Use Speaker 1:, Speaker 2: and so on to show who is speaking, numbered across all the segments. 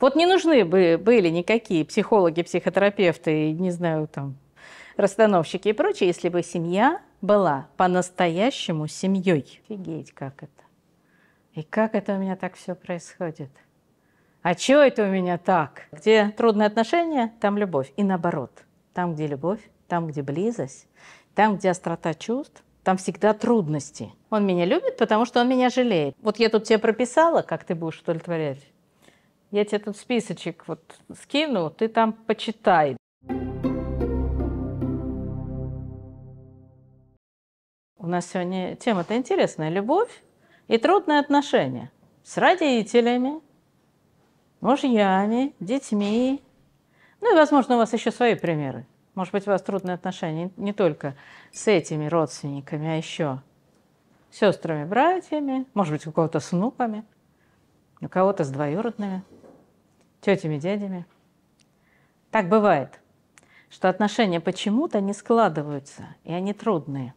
Speaker 1: Вот не нужны бы были никакие психологи, психотерапевты, не знаю, там, расстановщики и прочее, если бы семья была по-настоящему семьей. Офигеть, как это. И как это у меня так все происходит? А чего это у меня так? Где трудные отношения, там любовь. И наоборот. Там, где любовь, там, где близость, там, где острота чувств, там всегда трудности. Он меня любит, потому что он меня жалеет. Вот я тут тебе прописала, как ты будешь удовлетворять я тебе тут списочек вот скину, ты там почитай. У нас сегодня тема-то интересная. Любовь и трудные отношения с родителями, мужьями, детьми. Ну и, возможно, у вас еще свои примеры. Может быть, у вас трудные отношения не только с этими родственниками, а еще с сестрами, братьями, может быть, у кого-то с внуками, у кого-то с двоюродными тетями, дядями. Так бывает, что отношения почему-то не складываются, и они трудные.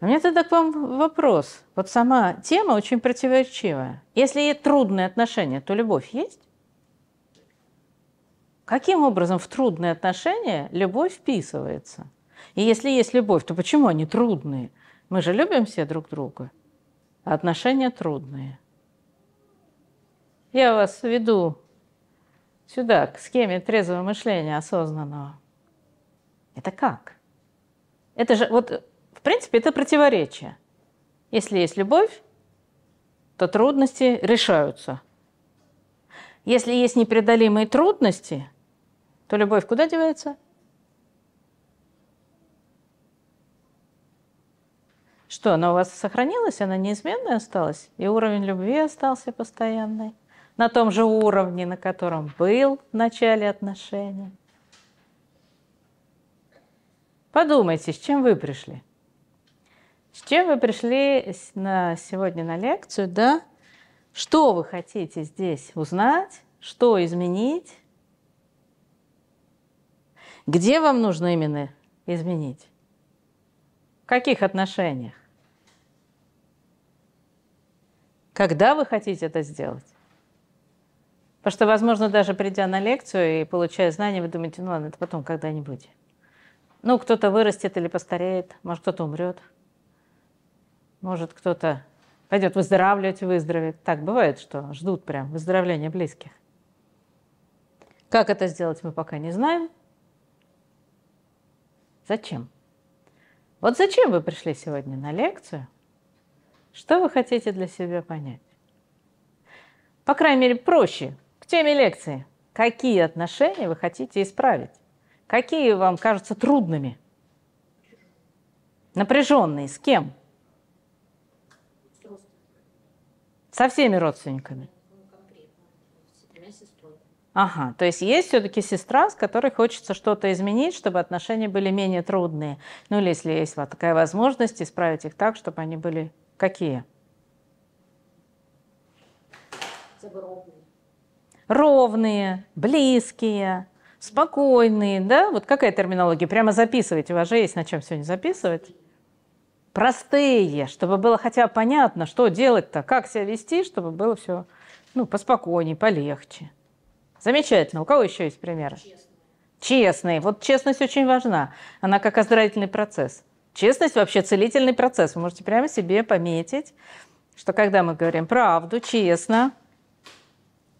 Speaker 1: У а меня тогда к вам вопрос. Вот сама тема очень противоречивая. Если есть трудные отношения, то любовь есть? Каким образом в трудные отношения любовь вписывается? И если есть любовь, то почему они трудные? Мы же любим все друг друга, а отношения трудные. Я вас веду сюда, к схеме трезвого мышления осознанного. Это как? Это же, вот, в принципе, это противоречие. Если есть любовь, то трудности решаются. Если есть непреодолимые трудности, то любовь куда девается? Что, она у вас сохранилась, она неизменная осталась? И уровень любви остался постоянный? на том же уровне, на котором был в начале отношения. Подумайте, с чем вы пришли. С чем вы пришли на сегодня на лекцию, да? Что вы хотите здесь узнать, что изменить, где вам нужно именно изменить? В каких отношениях? Когда вы хотите это сделать? Потому что, возможно, даже придя на лекцию и получая знания, вы думаете, ну ладно, это потом когда-нибудь. Ну, кто-то вырастет или постареет, может, кто-то умрет, может, кто-то пойдет выздоравливать, выздоровеет. Так бывает, что ждут прям выздоровления близких. Как это сделать, мы пока не знаем. Зачем? Вот зачем вы пришли сегодня на лекцию? Что вы хотите для себя понять? По крайней мере, проще теме лекции. Какие отношения вы хотите исправить? Какие вам кажутся трудными? Напряженные? С кем? Со всеми родственниками? Ага, то есть есть все-таки сестра, с которой хочется что-то изменить, чтобы отношения были менее трудные. Ну или если есть вот такая возможность, исправить их так, чтобы они были какие? Добровные ровные, близкие, спокойные, да? Вот какая терминология? Прямо записывайте, у вас же есть на чем сегодня записывать. Простые, чтобы было хотя бы понятно, что делать-то, как себя вести, чтобы было все ну, поспокойнее, полегче. Замечательно. У кого еще есть примеры? Честные. Вот честность очень важна. Она как оздоровительный процесс. Честность вообще целительный процесс. Вы можете прямо себе пометить, что когда мы говорим правду, честно,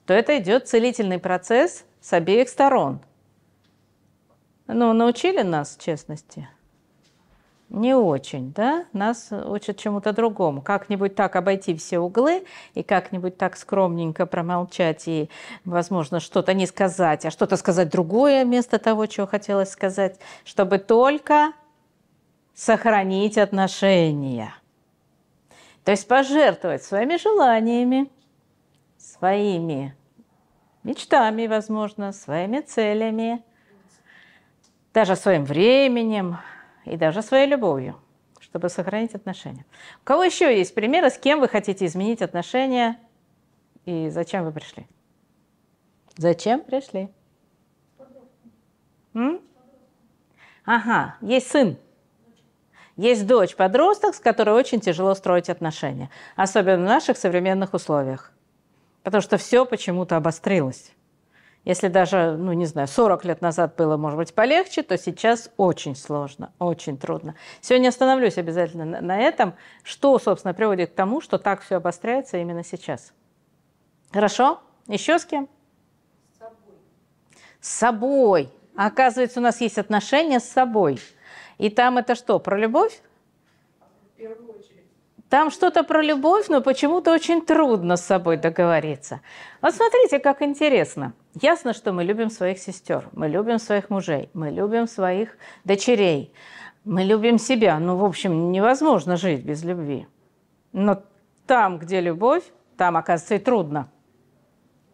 Speaker 1: то это идет целительный процесс с обеих сторон. Ну, научили нас честности? Не очень, да? Нас учат чему-то другому. Как-нибудь так обойти все углы и как-нибудь так скромненько промолчать и, возможно, что-то не сказать, а что-то сказать другое вместо того, чего хотелось сказать, чтобы только сохранить отношения. То есть пожертвовать своими желаниями, своими мечтами, возможно, своими целями, даже своим временем и даже своей любовью, чтобы сохранить отношения. У кого еще есть примеры, с кем вы хотите изменить отношения и зачем вы пришли? Зачем пришли? М? Ага, есть сын. Есть дочь подросток, с которой очень тяжело строить отношения, особенно в наших современных условиях. Потому что все почему-то обострилось. Если даже, ну не знаю, 40 лет назад было, может быть, полегче, то сейчас очень сложно, очень трудно. Сегодня остановлюсь обязательно на этом, что, собственно, приводит к тому, что так все обостряется именно сейчас. Хорошо? Еще с кем? С собой. С собой. оказывается, у нас есть отношения с собой. И там это что, про любовь? Первую там что-то про любовь, но почему-то очень трудно с собой договориться. Вот смотрите, как интересно. Ясно, что мы любим своих сестер, мы любим своих мужей, мы любим своих дочерей, мы любим себя. Ну, в общем, невозможно жить без любви. Но там, где любовь, там, оказывается, и трудно.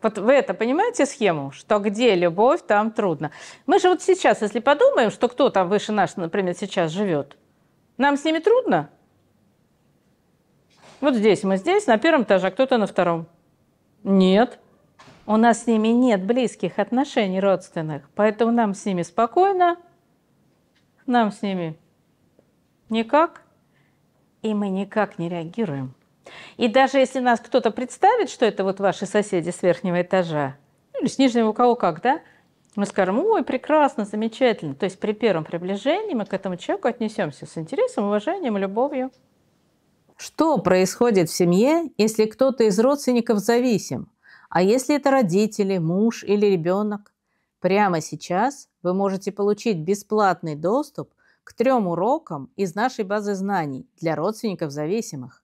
Speaker 1: Вот вы это понимаете схему, что где любовь, там трудно. Мы же вот сейчас, если подумаем, что кто там выше нас, например, сейчас живет, нам с ними трудно? Вот здесь мы здесь, на первом этаже, а кто-то на втором. Нет. У нас с ними нет близких отношений родственных, поэтому нам с ними спокойно, нам с ними никак, и мы никак не реагируем. И даже если нас кто-то представит, что это вот ваши соседи с верхнего этажа, или ну, с нижнего, у кого как, да, мы скажем, ой, прекрасно, замечательно. То есть при первом приближении мы к этому человеку отнесемся с интересом, уважением, любовью. Что происходит в семье, если кто-то из родственников зависим? А если это родители, муж или ребенок? Прямо сейчас вы можете получить бесплатный доступ к трем урокам из нашей базы знаний для родственников зависимых.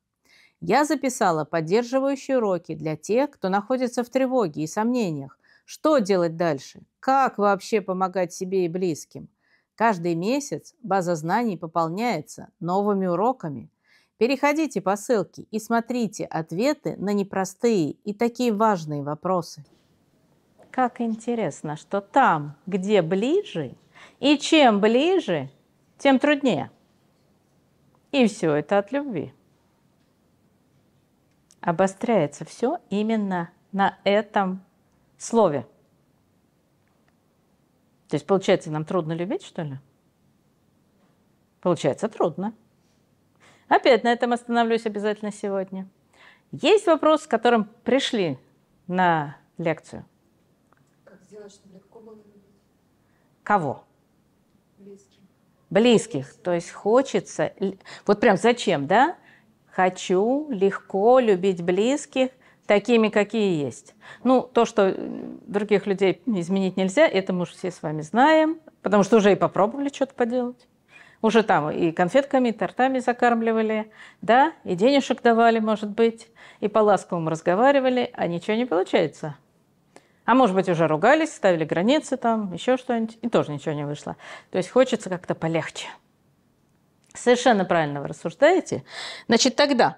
Speaker 1: Я записала поддерживающие уроки для тех, кто находится в тревоге и сомнениях. Что делать дальше? Как вообще помогать себе и близким? Каждый месяц база знаний пополняется новыми уроками – Переходите по ссылке и смотрите ответы на непростые и такие важные вопросы. Как интересно, что там, где ближе, и чем ближе, тем труднее. И все это от любви. Обостряется все именно на этом слове. То есть, получается, нам трудно любить, что ли? Получается, трудно. Опять на этом остановлюсь обязательно сегодня. Есть вопрос, с которым пришли на лекцию. Как сделать, чтобы легко было любить? Кого? Близких. Близких. То есть хочется... Вот прям зачем, да? Хочу легко любить близких, такими, какие есть. Ну, то, что э, других людей изменить нельзя, это мы уже все с вами знаем, потому что уже и попробовали что-то поделать. Уже там и конфетками, и тортами закармливали, да, и денежек давали, может быть, и по-ласковому разговаривали, а ничего не получается. А может быть, уже ругались, ставили границы там, еще что-нибудь, и тоже ничего не вышло. То есть хочется как-то полегче. Совершенно правильно вы рассуждаете. Значит, тогда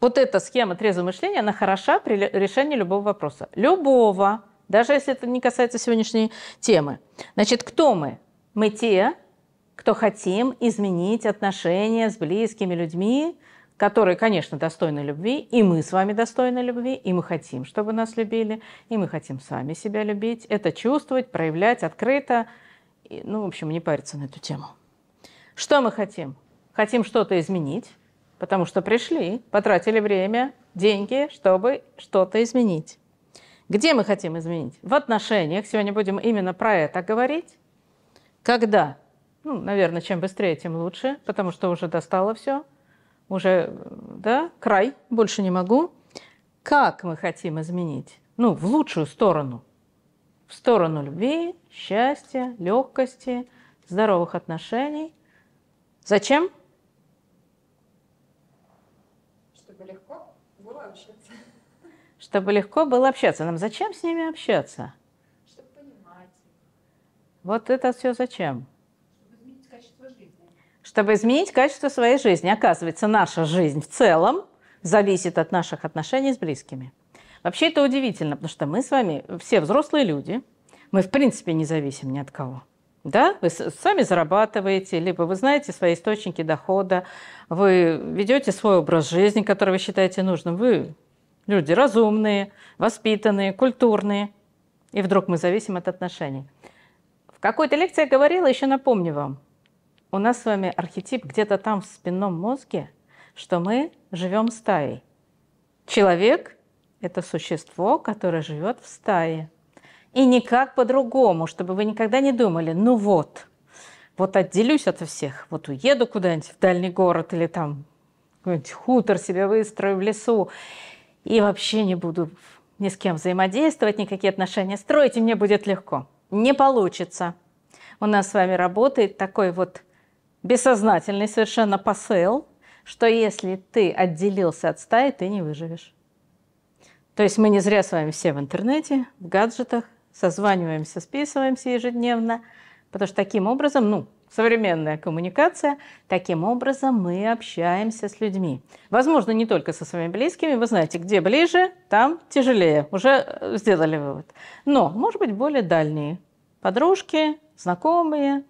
Speaker 1: вот эта схема трезвого мышления, она хороша при решении любого вопроса. Любого, даже если это не касается сегодняшней темы. Значит, кто мы? Мы те, кто хотим изменить отношения с близкими людьми, которые, конечно, достойны любви, и мы с вами достойны любви, и мы хотим, чтобы нас любили, и мы хотим сами себя любить, это чувствовать, проявлять открыто, и, ну, в общем, не париться на эту тему. Что мы хотим? Хотим что-то изменить, потому что пришли, потратили время, деньги, чтобы что-то изменить. Где мы хотим изменить? В отношениях. Сегодня будем именно про это говорить. Когда ну, наверное, чем быстрее, тем лучше, потому что уже достало все. Уже, да, край, больше не могу. Как мы хотим изменить? Ну, в лучшую сторону. В сторону любви, счастья, легкости, здоровых отношений. Зачем? Чтобы легко было общаться. Чтобы легко было общаться. Нам зачем с ними общаться? Чтобы понимать. Вот это все зачем? чтобы изменить качество своей жизни. Оказывается, наша жизнь в целом зависит от наших отношений с близкими. Вообще это удивительно, потому что мы с вами все взрослые люди. Мы, в принципе, не зависим ни от кого. Да? Вы сами зарабатываете, либо вы знаете свои источники дохода, вы ведете свой образ жизни, который вы считаете нужным. Вы люди разумные, воспитанные, культурные. И вдруг мы зависим от отношений. В какой-то лекции я говорила, еще напомню вам – у нас с вами архетип где-то там в спинном мозге, что мы живем стаей. Человек – это существо, которое живет в стае. И никак по-другому, чтобы вы никогда не думали, ну вот, вот отделюсь от всех, вот уеду куда-нибудь в дальний город или там какой-нибудь хутор себе выстрою в лесу и вообще не буду ни с кем взаимодействовать, никакие отношения строить, и мне будет легко. Не получится. У нас с вами работает такой вот бессознательный совершенно посыл, что если ты отделился от стаи, ты не выживешь. То есть мы не зря с вами все в интернете, в гаджетах, созваниваемся, списываемся ежедневно, потому что таким образом, ну, современная коммуникация, таким образом мы общаемся с людьми. Возможно, не только со своими близкими, вы знаете, где ближе, там тяжелее, уже э, сделали вывод. Но, может быть, более дальние подружки, знакомые,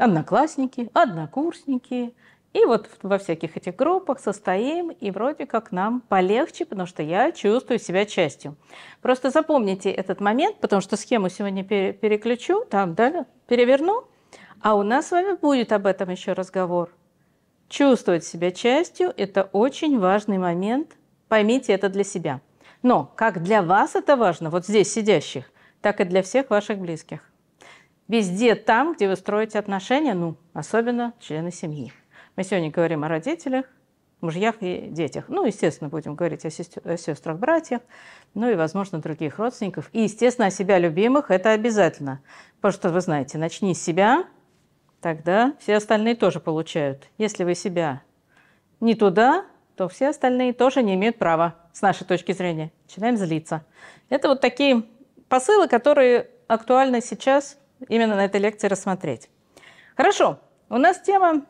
Speaker 1: одноклассники, однокурсники. И вот во всяких этих группах состоим, и вроде как нам полегче, потому что я чувствую себя частью. Просто запомните этот момент, потому что схему сегодня переключу, там, да, переверну, а у нас с вами будет об этом еще разговор. Чувствовать себя частью – это очень важный момент. Поймите это для себя. Но как для вас это важно, вот здесь сидящих, так и для всех ваших близких везде там, где вы строите отношения, ну, особенно члены семьи. Мы сегодня говорим о родителях, мужьях и детях. Ну, естественно, будем говорить о, сестр, о сестрах, братьях, ну и, возможно, других родственников. И, естественно, о себя любимых – это обязательно. Потому что, вы знаете, начни с себя, тогда все остальные тоже получают. Если вы себя не туда, то все остальные тоже не имеют права, с нашей точки зрения. Начинаем злиться. Это вот такие посылы, которые актуальны сейчас именно на этой лекции рассмотреть. Хорошо, у нас тема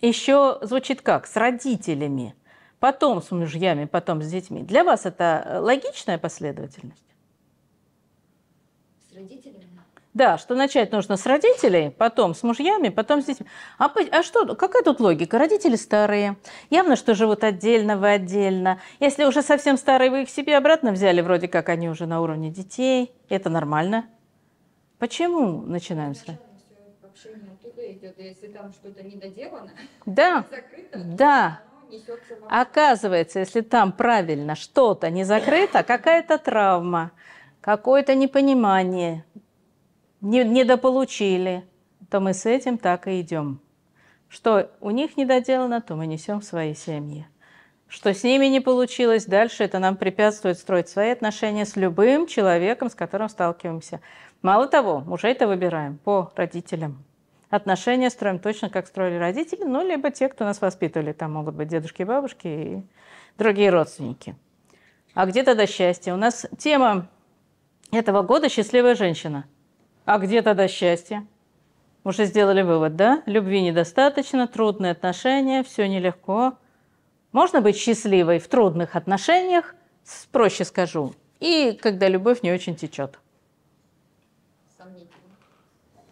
Speaker 1: еще звучит как? С родителями, потом с мужьями, потом с детьми. Для вас это логичная последовательность? С родителями? Да, что начать нужно с родителей, потом с мужьями, потом с детьми. А, а что, какая тут логика? Родители старые, явно, что живут отдельно, вы отдельно. Если уже совсем старые, вы их себе обратно взяли, вроде как они уже на уровне детей, это нормально. Почему начинаем с идет, если там что-то недоделано, да, закрыто, да. Оказывается, если там правильно что-то не закрыто, какая-то травма, какое-то непонимание, не, недополучили, то мы с этим так и идем. Что у них недоделано, то мы несем в свои семьи. Что с ними не получилось, дальше это нам препятствует строить свои отношения с любым человеком, с которым сталкиваемся. Мало того, мужей-то выбираем по родителям. Отношения строим точно, как строили родители, ну, либо те, кто нас воспитывали. Там могут быть дедушки, бабушки и другие родственники. А где тогда счастье? У нас тема этого года «Счастливая женщина». А где тогда счастье? Уже сделали вывод, да? Любви недостаточно, трудные отношения, все нелегко. Можно быть счастливой в трудных отношениях, проще скажу, и когда любовь не очень течет.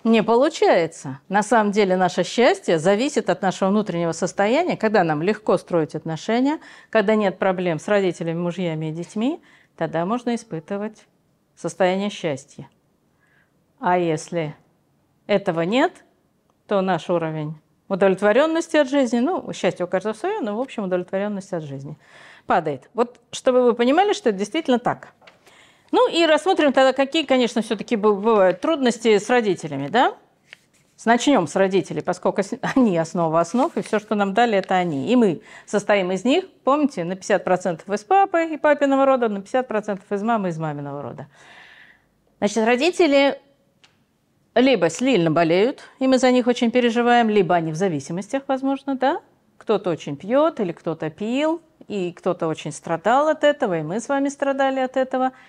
Speaker 1: Не получается. На самом деле наше счастье зависит от нашего внутреннего состояния, когда нам легко строить отношения, когда нет проблем с родителями, мужьями и детьми, тогда можно испытывать состояние счастья. А если этого нет, то наш уровень удовлетворенности от жизни, ну, счастье у каждого свое, но, в общем, удовлетворенность от жизни падает. Вот чтобы вы понимали, что это действительно так – ну и рассмотрим тогда, какие, конечно, все-таки бывают трудности с родителями, да? Начнем с родителей, поскольку они основа основ, и все, что нам дали, это они. И мы состоим из них, помните, на 50% из папы и папиного рода, на 50% из мамы и из маминого рода. Значит, родители либо сильно болеют, и мы за них очень переживаем, либо они в зависимостях, возможно, да? Кто-то очень пьет или кто-то пил, и кто-то очень страдал от этого, и мы с вами страдали от этого –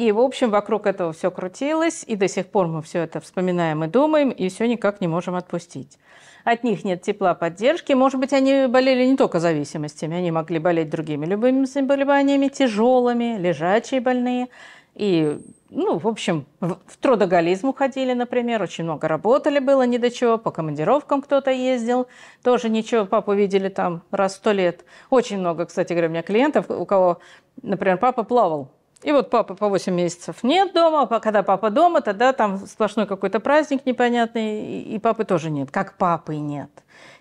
Speaker 1: и, в общем, вокруг этого все крутилось, и до сих пор мы все это вспоминаем и думаем, и все никак не можем отпустить. От них нет тепла поддержки. Может быть, они болели не только зависимостями, они могли болеть другими любыми заболеваниями, тяжелыми, лежачие больные. И, ну, в общем, в, в трудоголизм уходили, например, очень много работали было, ни до чего, по командировкам кто-то ездил, тоже ничего, папу видели там раз сто лет. Очень много, кстати говоря, у меня клиентов, у кого, например, папа плавал и вот папа по 8 месяцев нет дома, а когда папа дома, тогда там сплошной какой-то праздник непонятный, и папы тоже нет, как папы нет.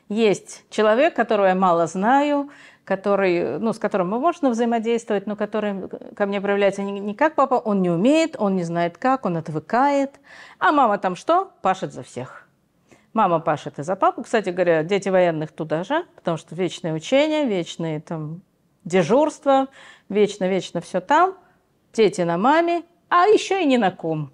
Speaker 1: Есть человек, которого я мало знаю, который, ну, с которым можно взаимодействовать, но который ко мне проявляется не, не как папа, он не умеет, он не знает как, он отвыкает. А мама там что? Пашет за всех. Мама пашет и за папу. Кстати говоря, дети военных туда же, потому что вечное учение, вечное там дежурство, вечно-вечно все там – дети на маме, а еще и не на ком.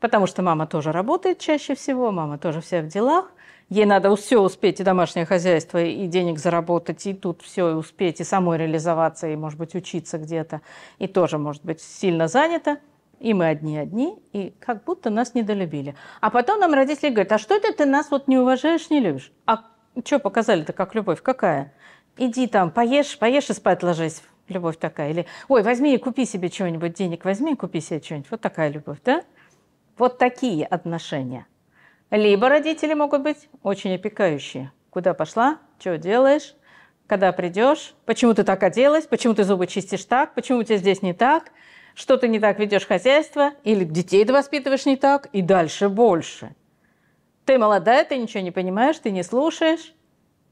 Speaker 1: Потому что мама тоже работает чаще всего, мама тоже вся в делах. Ей надо все успеть, и домашнее хозяйство, и денег заработать, и тут все и успеть, и самой реализоваться, и, может быть, учиться где-то. И тоже, может быть, сильно занята. И мы одни-одни, и как будто нас недолюбили. А потом нам родители говорят, а что это ты нас вот не уважаешь, не любишь? А что показали-то как любовь? Какая? Иди там, поешь, поешь и спать ложись любовь такая. Или, ой, возьми и купи себе чего-нибудь, денег возьми и купи себе чего-нибудь. Вот такая любовь, да? Вот такие отношения. Либо родители могут быть очень опекающие. Куда пошла? Что делаешь? Когда придешь? Почему ты так оделась? Почему ты зубы чистишь так? Почему у тебя здесь не так? Что ты не так ведешь хозяйство? Или детей ты воспитываешь не так? И дальше больше. Ты молодая, ты ничего не понимаешь, ты не слушаешь.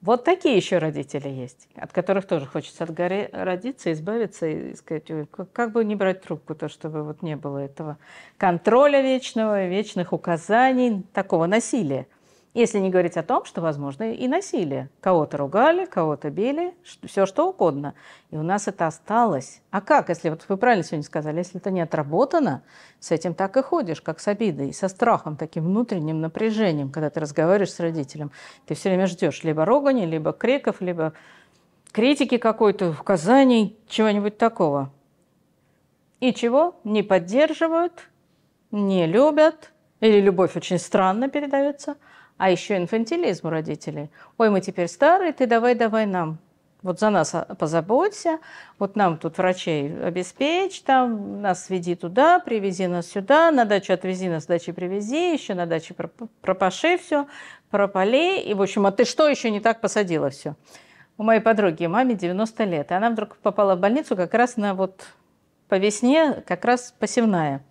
Speaker 1: Вот такие еще родители есть, от которых тоже хочется от отгоре- родиться, избавиться и сказать, как бы не брать трубку, то чтобы вот не было этого контроля вечного, вечных указаний, такого насилия. Если не говорить о том, что, возможно, и насилие. Кого-то ругали, кого-то били, все что угодно. И у нас это осталось. А как, если, вот вы правильно сегодня сказали, если это не отработано, с этим так и ходишь, как с обидой, со страхом, таким внутренним напряжением, когда ты разговариваешь с родителем. Ты все время ждешь либо ругани, либо криков, либо критики какой-то, указаний, чего-нибудь такого. И чего? Не поддерживают, не любят, или любовь очень странно передается – а еще инфантилизм у родителей. Ой, мы теперь старые, ты давай-давай нам. Вот за нас а, позаботься, вот нам тут врачей обеспечь, там нас сведи туда, привези нас сюда, на дачу отвези, на даче привези, еще на даче пропаши все, прополи. И, в общем, а ты что еще не так посадила все? У моей подруги, маме 90 лет, и она вдруг попала в больницу как раз на вот по весне, как раз посевная.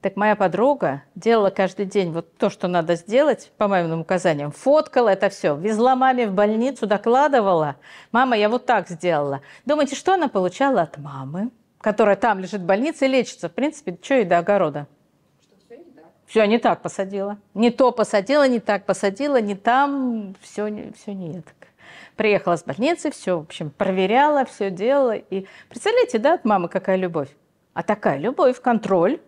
Speaker 1: Так моя подруга делала каждый день вот то, что надо сделать, по моим указаниям, фоткала это все, везла маме в больницу, докладывала. Мама, я вот так сделала. Думаете, что она получала от мамы, которая там лежит в больнице и лечится? В принципе, что и до огорода. все не так? Все не так посадила. Не то посадила, не так посадила, не там, все, все не так. Приехала с больницы, все, в общем, проверяла, все делала. И представляете, да, от мамы какая любовь? А такая любовь, контроль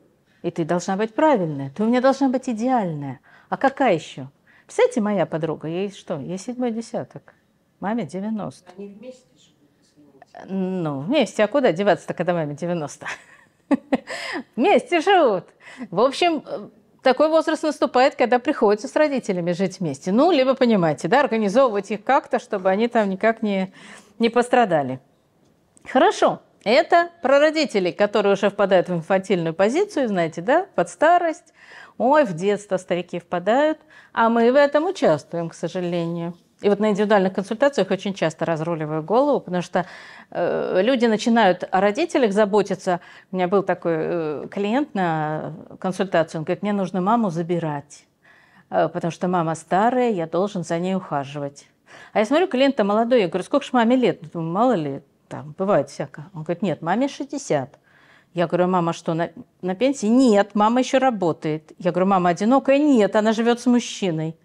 Speaker 1: и ты должна быть правильная, ты у меня должна быть идеальная. А какая еще? Кстати, моя подруга, ей что? Ей седьмой десяток. Маме 90. Они вместе живут, Ну, вместе. А куда деваться-то, когда маме 90? Вместе живут. В общем, э, такой возраст наступает, когда приходится с родителями жить вместе. Ну, либо, понимаете, да, организовывать их как-то, чтобы они там никак не, не пострадали. Хорошо. Это про родителей, которые уже впадают в инфантильную позицию, знаете, да, под старость. Ой, в детство старики впадают, а мы в этом участвуем, к сожалению. И вот на индивидуальных консультациях очень часто разруливаю голову, потому что э, люди начинают о родителях заботиться. У меня был такой э, клиент на консультацию, он говорит, мне нужно маму забирать, э, потому что мама старая, я должен за ней ухаживать. А я смотрю, клиент-то молодой, я говорю, сколько ж маме лет? Думаю, мало ли там бывает всякое. Он говорит, нет, маме 60. Я говорю, мама что, на, на пенсии? Нет, мама еще работает. Я говорю, мама одинокая? Нет, она живет с мужчиной.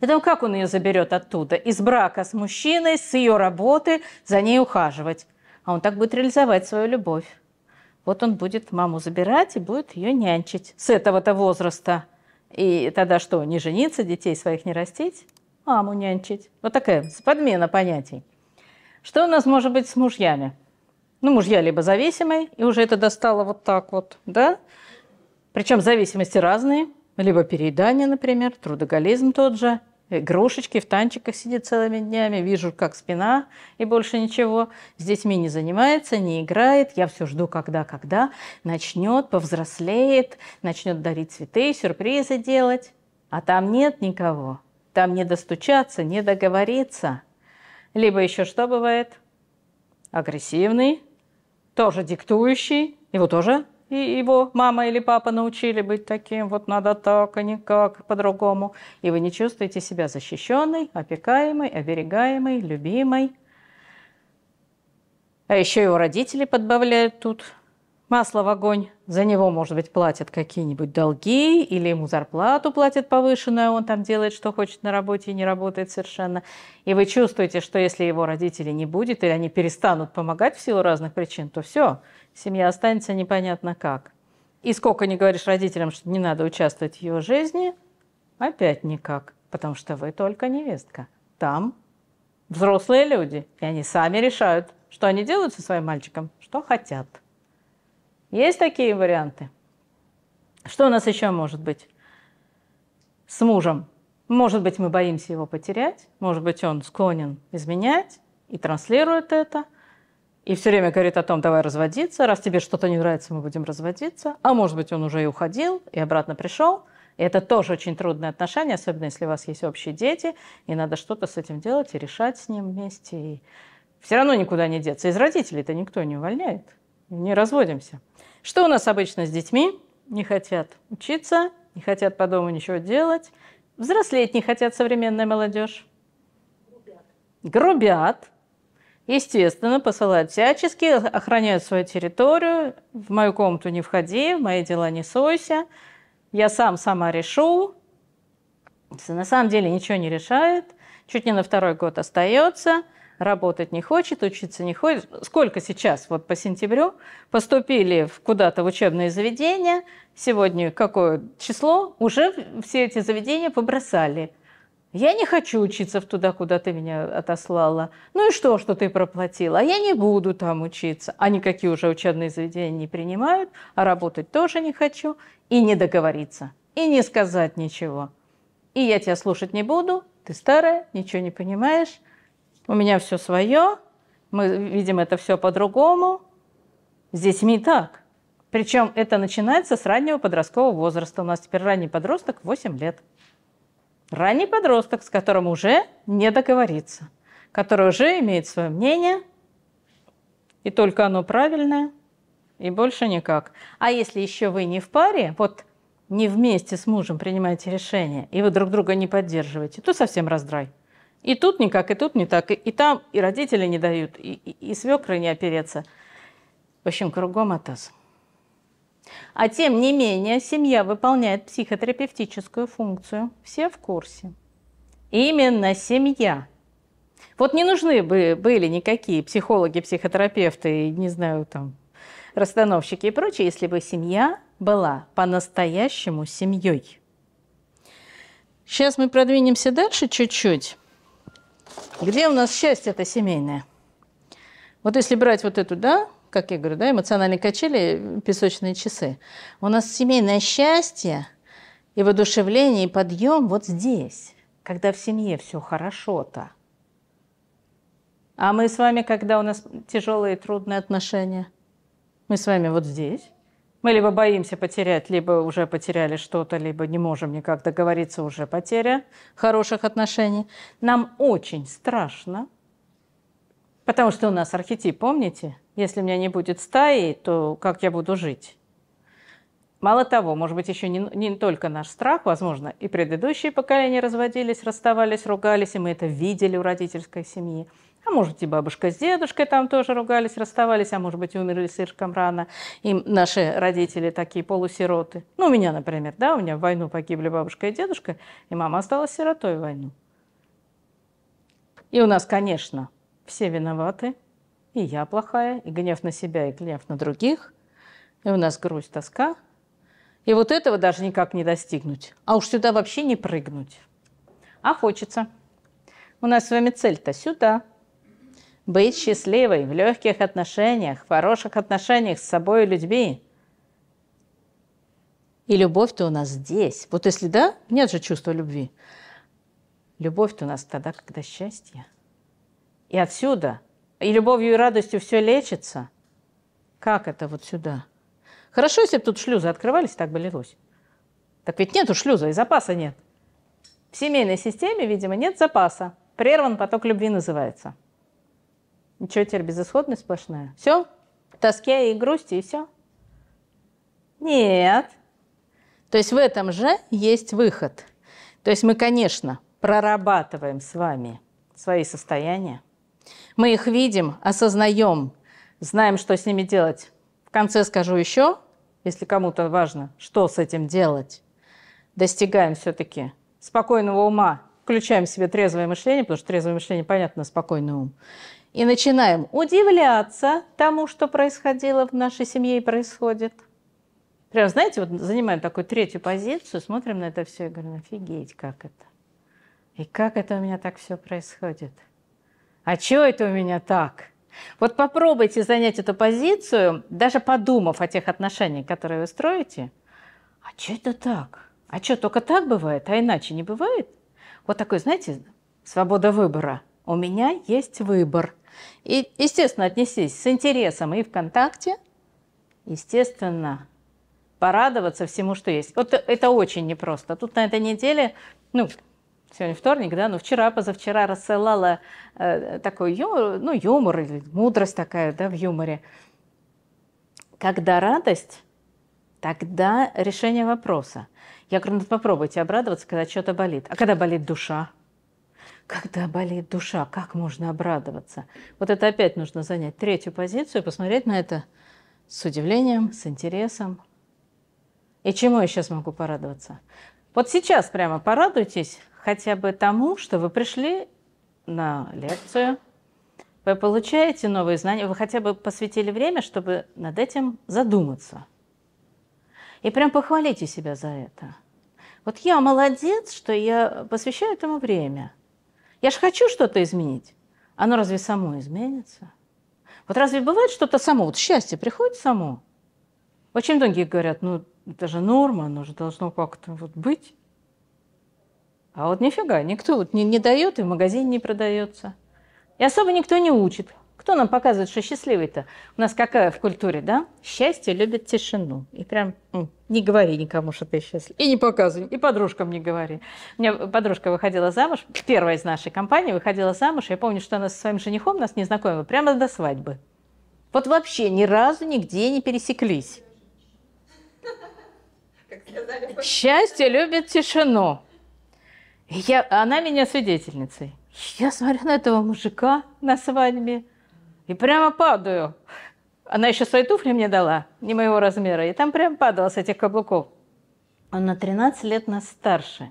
Speaker 1: Я думаю, как он ее заберет оттуда? Из брака с мужчиной, с ее работы, за ней ухаживать. А он так будет реализовать свою любовь. Вот он будет маму забирать и будет ее нянчить с этого-то возраста. И тогда что, не жениться, детей своих не растить? Маму нянчить. Вот такая подмена понятий. Что у нас может быть с мужьями? Ну, мужья либо зависимые, и уже это достало вот так вот, да? Причем зависимости разные, либо переедание, например, трудоголизм тот же, игрушечки в танчиках сидит целыми днями, вижу, как спина и больше ничего. С детьми не занимается, не играет, я все жду, когда, когда. Начнет, повзрослеет, начнет дарить цветы, сюрпризы делать. А там нет никого, там не достучаться, не договориться – либо еще что бывает? Агрессивный, тоже диктующий. Его тоже и его мама или папа научили быть таким, вот надо так, а никак, по-другому. И вы не чувствуете себя защищенной, опекаемой, оберегаемой, любимой. А еще его родители подбавляют тут – Масло в огонь, за него, может быть, платят какие-нибудь долги, или ему зарплату платят повышенную, а он там делает, что хочет на работе и не работает совершенно. И вы чувствуете, что если его родителей не будет, или они перестанут помогать в силу разных причин, то все, семья останется непонятно как. И сколько не говоришь родителям, что не надо участвовать в его жизни, опять никак, потому что вы только невестка. Там взрослые люди, и они сами решают, что они делают со своим мальчиком, что хотят. Есть такие варианты? Что у нас еще может быть с мужем? Может быть, мы боимся его потерять, может быть, он склонен изменять и транслирует это, и все время говорит о том, давай разводиться, раз тебе что-то не нравится, мы будем разводиться. А может быть, он уже и уходил, и обратно пришел. И это тоже очень трудное отношение, особенно если у вас есть общие дети, и надо что-то с этим делать и решать с ним вместе. И все равно никуда не деться. Из родителей-то никто не увольняет не разводимся. Что у нас обычно с детьми? Не хотят учиться, не хотят по дому ничего делать, взрослеть не хотят современная молодежь. Грубят. Грубят. Естественно, посылают всячески, охраняют свою территорию. В мою комнату не входи, в мои дела не сойся. Я сам сама решу. На самом деле ничего не решает. Чуть не на второй год остается – работать не хочет, учиться не хочет. Сколько сейчас, вот по сентябрю, поступили куда-то в учебные заведения, сегодня какое число, уже все эти заведения побросали. Я не хочу учиться в туда, куда ты меня отослала. Ну и что, что ты проплатила? А я не буду там учиться. А никакие уже учебные заведения не принимают, а работать тоже не хочу. И не договориться, и не сказать ничего. И я тебя слушать не буду, ты старая, ничего не понимаешь. У меня все свое, мы видим это все по-другому. С детьми так. Причем это начинается с раннего подросткового возраста. У нас теперь ранний подросток 8 лет. Ранний подросток, с которым уже не договориться, который уже имеет свое мнение, и только оно правильное, и больше никак. А если еще вы не в паре, вот не вместе с мужем принимаете решение, и вы друг друга не поддерживаете, то совсем раздрай. И тут никак, и тут не так. И, и там и родители не дают, и, и, и свекры не опереться. В общем, кругом атас. А тем не менее, семья выполняет психотерапевтическую функцию. Все в курсе. Именно семья. Вот не нужны бы были никакие психологи, психотерапевты, не знаю, там, расстановщики и прочее, если бы семья была по-настоящему семьей. Сейчас мы продвинемся дальше чуть-чуть. Где у нас счастье это семейное? Вот если брать вот эту, да, как я говорю, да, эмоциональные качели, песочные часы, у нас семейное счастье и воодушевление, и подъем вот здесь, когда в семье все хорошо-то. А мы с вами, когда у нас тяжелые и трудные отношения, мы с вами вот здесь, мы либо боимся потерять, либо уже потеряли что-то, либо не можем никак договориться, уже потеря хороших отношений. Нам очень страшно, потому что у нас архетип, помните? Если у меня не будет стаи, то как я буду жить? Мало того, может быть, еще не, не только наш страх, возможно, и предыдущие поколения разводились, расставались, ругались, и мы это видели у родительской семьи. А может, и бабушка с дедушкой там тоже ругались, расставались, а может быть, умерли слишком рано. И наши родители такие полусироты. Ну, у меня, например, да, у меня в войну погибли бабушка и дедушка, и мама осталась сиротой в войну. И у нас, конечно, все виноваты. И я плохая, и гнев на себя, и гнев на других. И у нас грусть, тоска. И вот этого даже никак не достигнуть. А уж сюда вообще не прыгнуть. А хочется. У нас с вами цель-то сюда – быть счастливой в легких отношениях, в хороших отношениях с собой и людьми. И любовь-то у нас здесь. Вот если да, нет же чувства любви. Любовь-то у нас тогда, когда счастье. И отсюда. И любовью и радостью все лечится. Как это вот сюда? Хорошо, если бы тут шлюзы открывались, так бы лилось. Так ведь нету шлюза, и запаса нет. В семейной системе, видимо, нет запаса. Прерван поток любви называется. Ничего, теперь безысходность сплошная. Все? Тоске и грусти, и все? Нет. То есть в этом же есть выход. То есть мы, конечно, прорабатываем с вами свои состояния. Мы их видим, осознаем, знаем, что с ними делать. В конце скажу еще, если кому-то важно, что с этим делать. Достигаем все-таки спокойного ума, включаем в себе трезвое мышление, потому что трезвое мышление, понятно, спокойный ум и начинаем удивляться тому, что происходило в нашей семье и происходит. Прям, знаете, вот занимаем такую третью позицию, смотрим на это все и говорим, офигеть, как это. И как это у меня так все происходит? А чего это у меня так? Вот попробуйте занять эту позицию, даже подумав о тех отношениях, которые вы строите. А что это так? А что, только так бывает, а иначе не бывает? Вот такой, знаете, свобода выбора. У меня есть выбор. И, естественно, отнесись с интересом и ВКонтакте, естественно, порадоваться всему, что есть. Вот это очень непросто. Тут на этой неделе, ну, сегодня вторник, да, но вчера, позавчера рассылала э, такой юмор, ну, юмор или мудрость такая, да, в юморе. Когда радость, тогда решение вопроса. Я говорю, ну попробуйте обрадоваться, когда что-то болит. А когда болит душа? когда болит душа, как можно обрадоваться? Вот это опять нужно занять третью позицию, посмотреть на это с удивлением, с интересом. И чему я сейчас могу порадоваться? Вот сейчас прямо порадуйтесь хотя бы тому, что вы пришли на лекцию, вы получаете новые знания, вы хотя бы посвятили время, чтобы над этим задуматься. И прям похвалите себя за это. Вот я молодец, что я посвящаю этому время – я же хочу что-то изменить. Оно разве само изменится? Вот разве бывает что-то само? Вот счастье приходит само? Очень многие говорят, ну, это же норма, оно же должно как-то вот быть. А вот нифига, никто вот не, не дает и в магазине не продается. И особо никто не учит, кто нам показывает, что счастливый-то? У нас какая в культуре, да? Счастье любит тишину. И прям не говори никому, что ты счастлив. И не показывай, и подружкам не говори. У меня подружка выходила замуж, первая из нашей компании выходила замуж. Я помню, что она со своим женихом нас не знакомила прямо до свадьбы. Вот вообще ни разу нигде не пересеклись. Счастье любит тишину. Я, она меня свидетельницей. Я смотрю на этого мужика на свадьбе и прямо падаю. Она еще свои туфли мне дала, не моего размера, и там прям падала с этих каблуков. Он на 13 лет нас старше,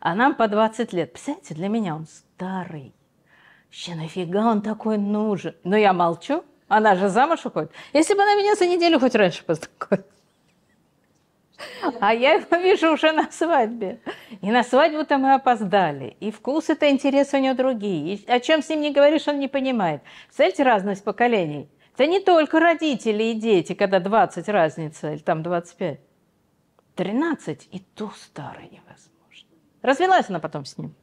Speaker 1: а нам по 20 лет. Представляете, для меня он старый. Вообще, нафига он такой нужен? Но я молчу, она же замуж уходит. Если бы она меня за неделю хоть раньше познакомила. А я его вижу уже на свадьбе. И на свадьбу-то мы опоздали. И вкус это интересы у него другие. И о чем с ним не говоришь, он не понимает. Представляете, разность поколений? Это не только родители и дети, когда 20 разница, или там 25. 13, и то старое невозможно. Развелась она потом с ним.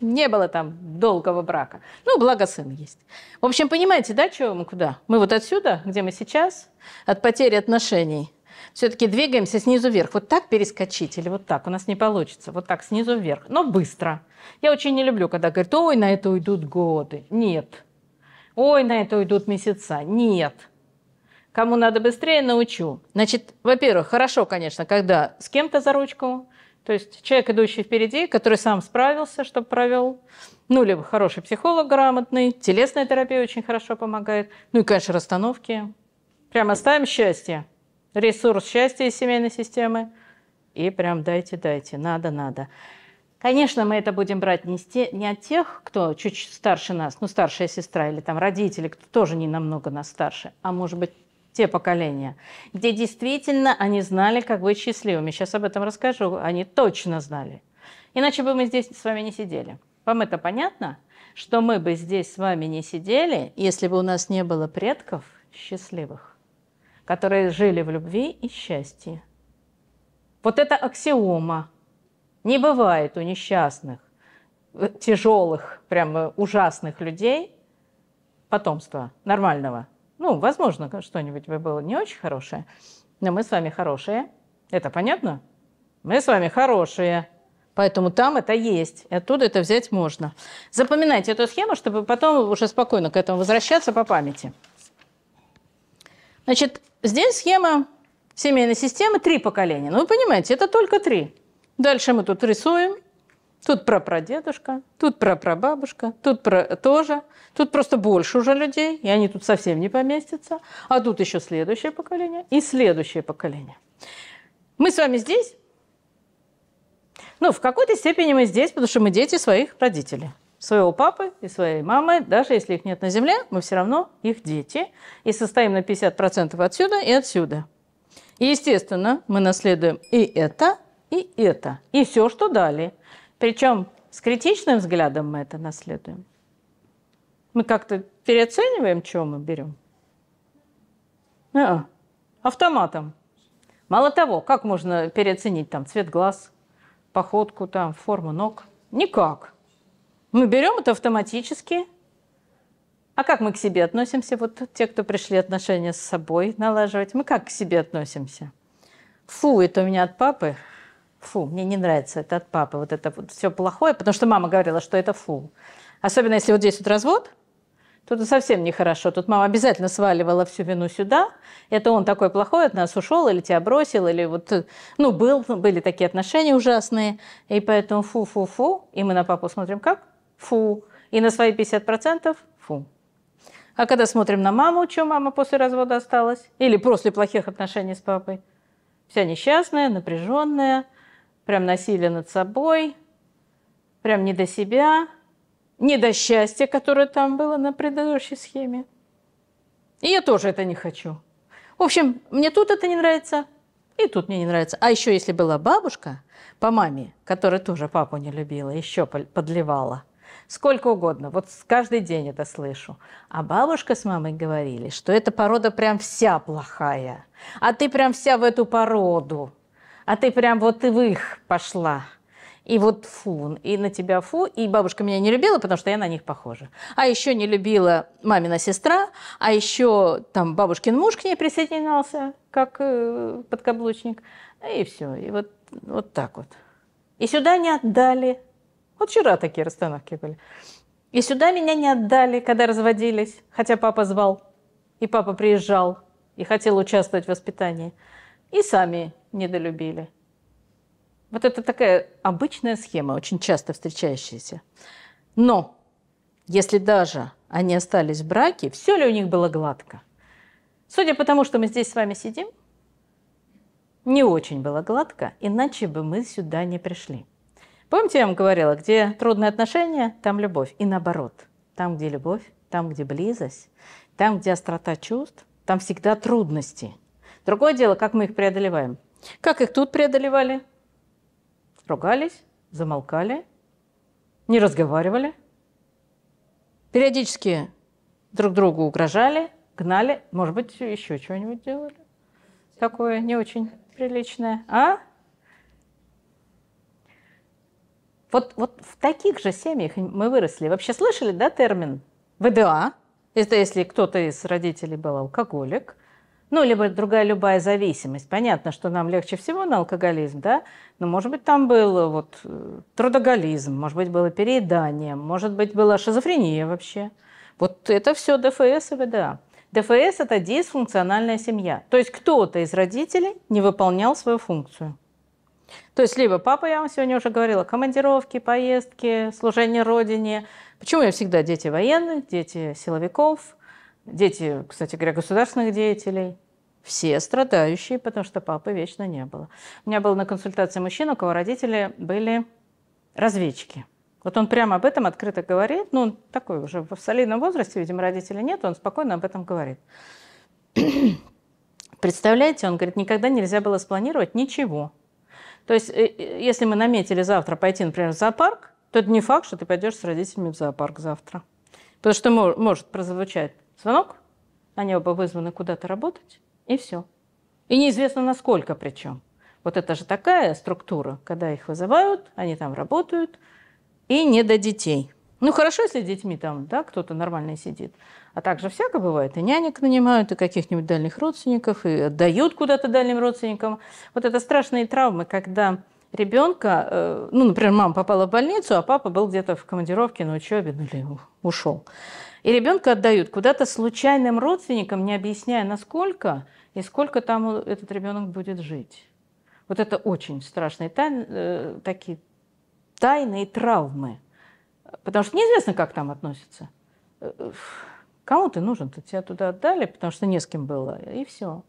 Speaker 1: Не было там долгого брака. Ну, благо сын есть. В общем, понимаете, да, чего мы куда? Мы вот отсюда, где мы сейчас, от потери отношений – все-таки двигаемся снизу вверх. Вот так перескочить или вот так? У нас не получится. Вот так снизу вверх, но быстро. Я очень не люблю, когда говорят, ой, на это уйдут годы. Нет. Ой, на это уйдут месяца. Нет. Кому надо быстрее, научу. Значит, во-первых, хорошо, конечно, когда с кем-то за ручку, то есть человек, идущий впереди, который сам справился, чтобы провел. Ну, либо хороший психолог грамотный, телесная терапия очень хорошо помогает. Ну и, конечно, расстановки. Прямо ставим счастье ресурс счастья из семейной системы. И прям дайте, дайте, надо, надо. Конечно, мы это будем брать не, те, не от тех, кто чуть старше нас, ну, старшая сестра или там родители, кто тоже не намного нас старше, а может быть, те поколения, где действительно они знали, как быть счастливыми. Сейчас об этом расскажу. Они точно знали. Иначе бы мы здесь с вами не сидели. Вам это понятно? Что мы бы здесь с вами не сидели, если бы у нас не было предков счастливых которые жили в любви и счастье. Вот это аксиома. Не бывает у несчастных, э, тяжелых, прямо ужасных людей потомства нормального. Ну, возможно, что-нибудь бы было не очень хорошее, но мы с вами хорошие. Это понятно? Мы с вами хорошие. Поэтому там это есть, и оттуда это взять можно. Запоминайте эту схему, чтобы потом уже спокойно к этому возвращаться по памяти. Значит, здесь схема семейной системы три поколения. Ну, вы понимаете, это только три. Дальше мы тут рисуем. Тут про прадедушка, тут про прабабушка, тут про тоже. Тут просто больше уже людей, и они тут совсем не поместятся. А тут еще следующее поколение и следующее поколение. Мы с вами здесь. Ну, в какой-то степени мы здесь, потому что мы дети своих родителей своего папы и своей мамы, даже если их нет на земле, мы все равно их дети и состоим на 50% отсюда и отсюда. И, естественно, мы наследуем и это, и это, и все, что дали. Причем с критичным взглядом мы это наследуем. Мы как-то переоцениваем, чего мы берем. А, автоматом. Мало того, как можно переоценить там цвет глаз, походку, там, форму ног? Никак. Мы берем это автоматически. А как мы к себе относимся? Вот те, кто пришли отношения с собой налаживать, мы как к себе относимся? Фу, это у меня от папы. Фу, мне не нравится это от папы. Вот это вот все плохое, потому что мама говорила, что это фу. Особенно если вот здесь вот развод, то это совсем нехорошо. Тут мама обязательно сваливала всю вину сюда. Это он такой плохой от нас ушел, или тебя бросил, или вот, ну, был, были такие отношения ужасные. И поэтому фу-фу-фу. И мы на папу смотрим как? фу. И на свои 50% фу. А когда смотрим на маму, что мама после развода осталась, или после плохих отношений с папой, вся несчастная, напряженная, прям насилие над собой, прям не до себя, не до счастья, которое там было на предыдущей схеме. И я тоже это не хочу. В общем, мне тут это не нравится, и тут мне не нравится. А еще если была бабушка по маме, которая тоже папу не любила, еще подливала – сколько угодно. Вот каждый день это слышу. А бабушка с мамой говорили, что эта порода прям вся плохая. А ты прям вся в эту породу. А ты прям вот и в их пошла. И вот фу, и на тебя фу. И бабушка меня не любила, потому что я на них похожа. А еще не любила мамина сестра, а еще там бабушкин муж к ней присоединялся, как э, подкаблучник. И все. И вот, вот так вот. И сюда не отдали вот вчера такие расстановки были. И сюда меня не отдали, когда разводились, хотя папа звал, и папа приезжал, и хотел участвовать в воспитании. И сами недолюбили. Вот это такая обычная схема, очень часто встречающаяся. Но если даже они остались в браке, все ли у них было гладко? Судя по тому, что мы здесь с вами сидим, не очень было гладко, иначе бы мы сюда не пришли. Помните, я вам говорила, где трудные отношения, там любовь. И наоборот, там, где любовь, там, где близость, там, где острота чувств, там всегда трудности. Другое дело, как мы их преодолеваем. Как их тут преодолевали? Ругались, замолкали, не разговаривали, периодически друг другу угрожали, гнали, может быть, еще что нибудь делали. Такое не очень приличное. А? Вот, вот в таких же семьях мы выросли. Вообще слышали, да, термин ВДА? Это если кто-то из родителей был алкоголик, ну, либо другая любая зависимость. Понятно, что нам легче всего на алкоголизм, да? Но, может быть, там был э, вот э, трудоголизм, может быть, было переедание, может быть, была шизофрения вообще. Вот это все ДФС и ВДА. ДФС – это дисфункциональная семья. То есть кто-то из родителей не выполнял свою функцию. То есть либо папа, я вам сегодня уже говорила, командировки, поездки, служение родине. Почему я всегда дети военных, дети силовиков, дети, кстати говоря, государственных деятелей? Все страдающие, потому что папы вечно не было. У меня был на консультации мужчина, у кого родители были разведчики. Вот он прямо об этом открыто говорит. Ну, он такой уже в солидном возрасте, видимо, родителей нет, он спокойно об этом говорит. Представляете, он говорит, никогда нельзя было спланировать ничего. То есть, э, э, если мы наметили завтра пойти, например, в зоопарк, то это не факт, что ты пойдешь с родителями в зоопарк завтра. Потому что может прозвучать звонок, они оба вызваны куда-то работать, и все. И неизвестно, насколько причем. Вот это же такая структура, когда их вызывают, они там работают, и не до детей. Ну, хорошо, если детьми там, да, кто-то нормально сидит. А также всяко бывает. И нянек нанимают, и каких-нибудь дальних родственников, и отдают куда-то дальним родственникам. Вот это страшные травмы, когда ребенка, э, ну, например, мама попала в больницу, а папа был где-то в командировке на учебе, ну, или ушел. И ребенка отдают куда-то случайным родственникам, не объясняя, насколько и сколько там этот ребенок будет жить. Вот это очень страшные тай... Э, такие тайные травмы. Потому что неизвестно, как там относятся. Э, Кому ты нужен? -то? Тебя туда отдали, потому что не с кем было, и все.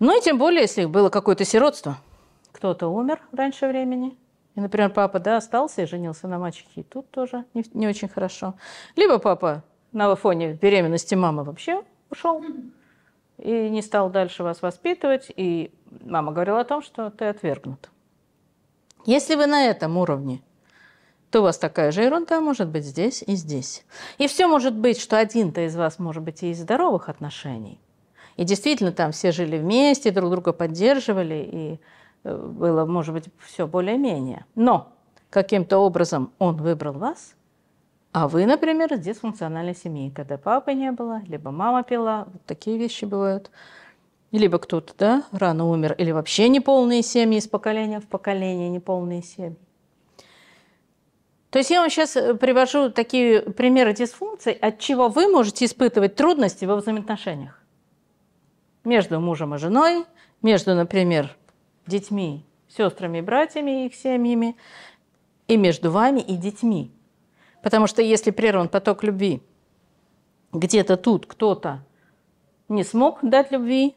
Speaker 1: Ну и тем более, если было какое-то сиротство. Кто-то умер раньше времени, и, например, папа да, остался и женился на мачехе, и тут тоже не, не очень хорошо. Либо папа на фоне беременности мамы вообще ушел и не стал дальше вас воспитывать, и мама говорила о том, что ты отвергнут. Если вы на этом уровне – то у вас такая же ерунда может быть здесь и здесь. И все может быть, что один-то из вас может быть и из здоровых отношений. И действительно там все жили вместе, друг друга поддерживали, и э, было, может быть, все более-менее. Но каким-то образом он выбрал вас, а вы, например, из дисфункциональной семьи, когда папы не было, либо мама пила, вот такие вещи бывают. Либо кто-то да, рано умер, или вообще неполные семьи из поколения в поколение, неполные семьи. То есть я вам сейчас э, привожу такие примеры дисфункций, от чего вы можете испытывать трудности во взаимоотношениях. Между мужем и женой, между, например, детьми, сестрами, и братьями их семьями, и между вами и детьми. Потому что если прерван поток любви, где-то тут кто-то не смог дать любви,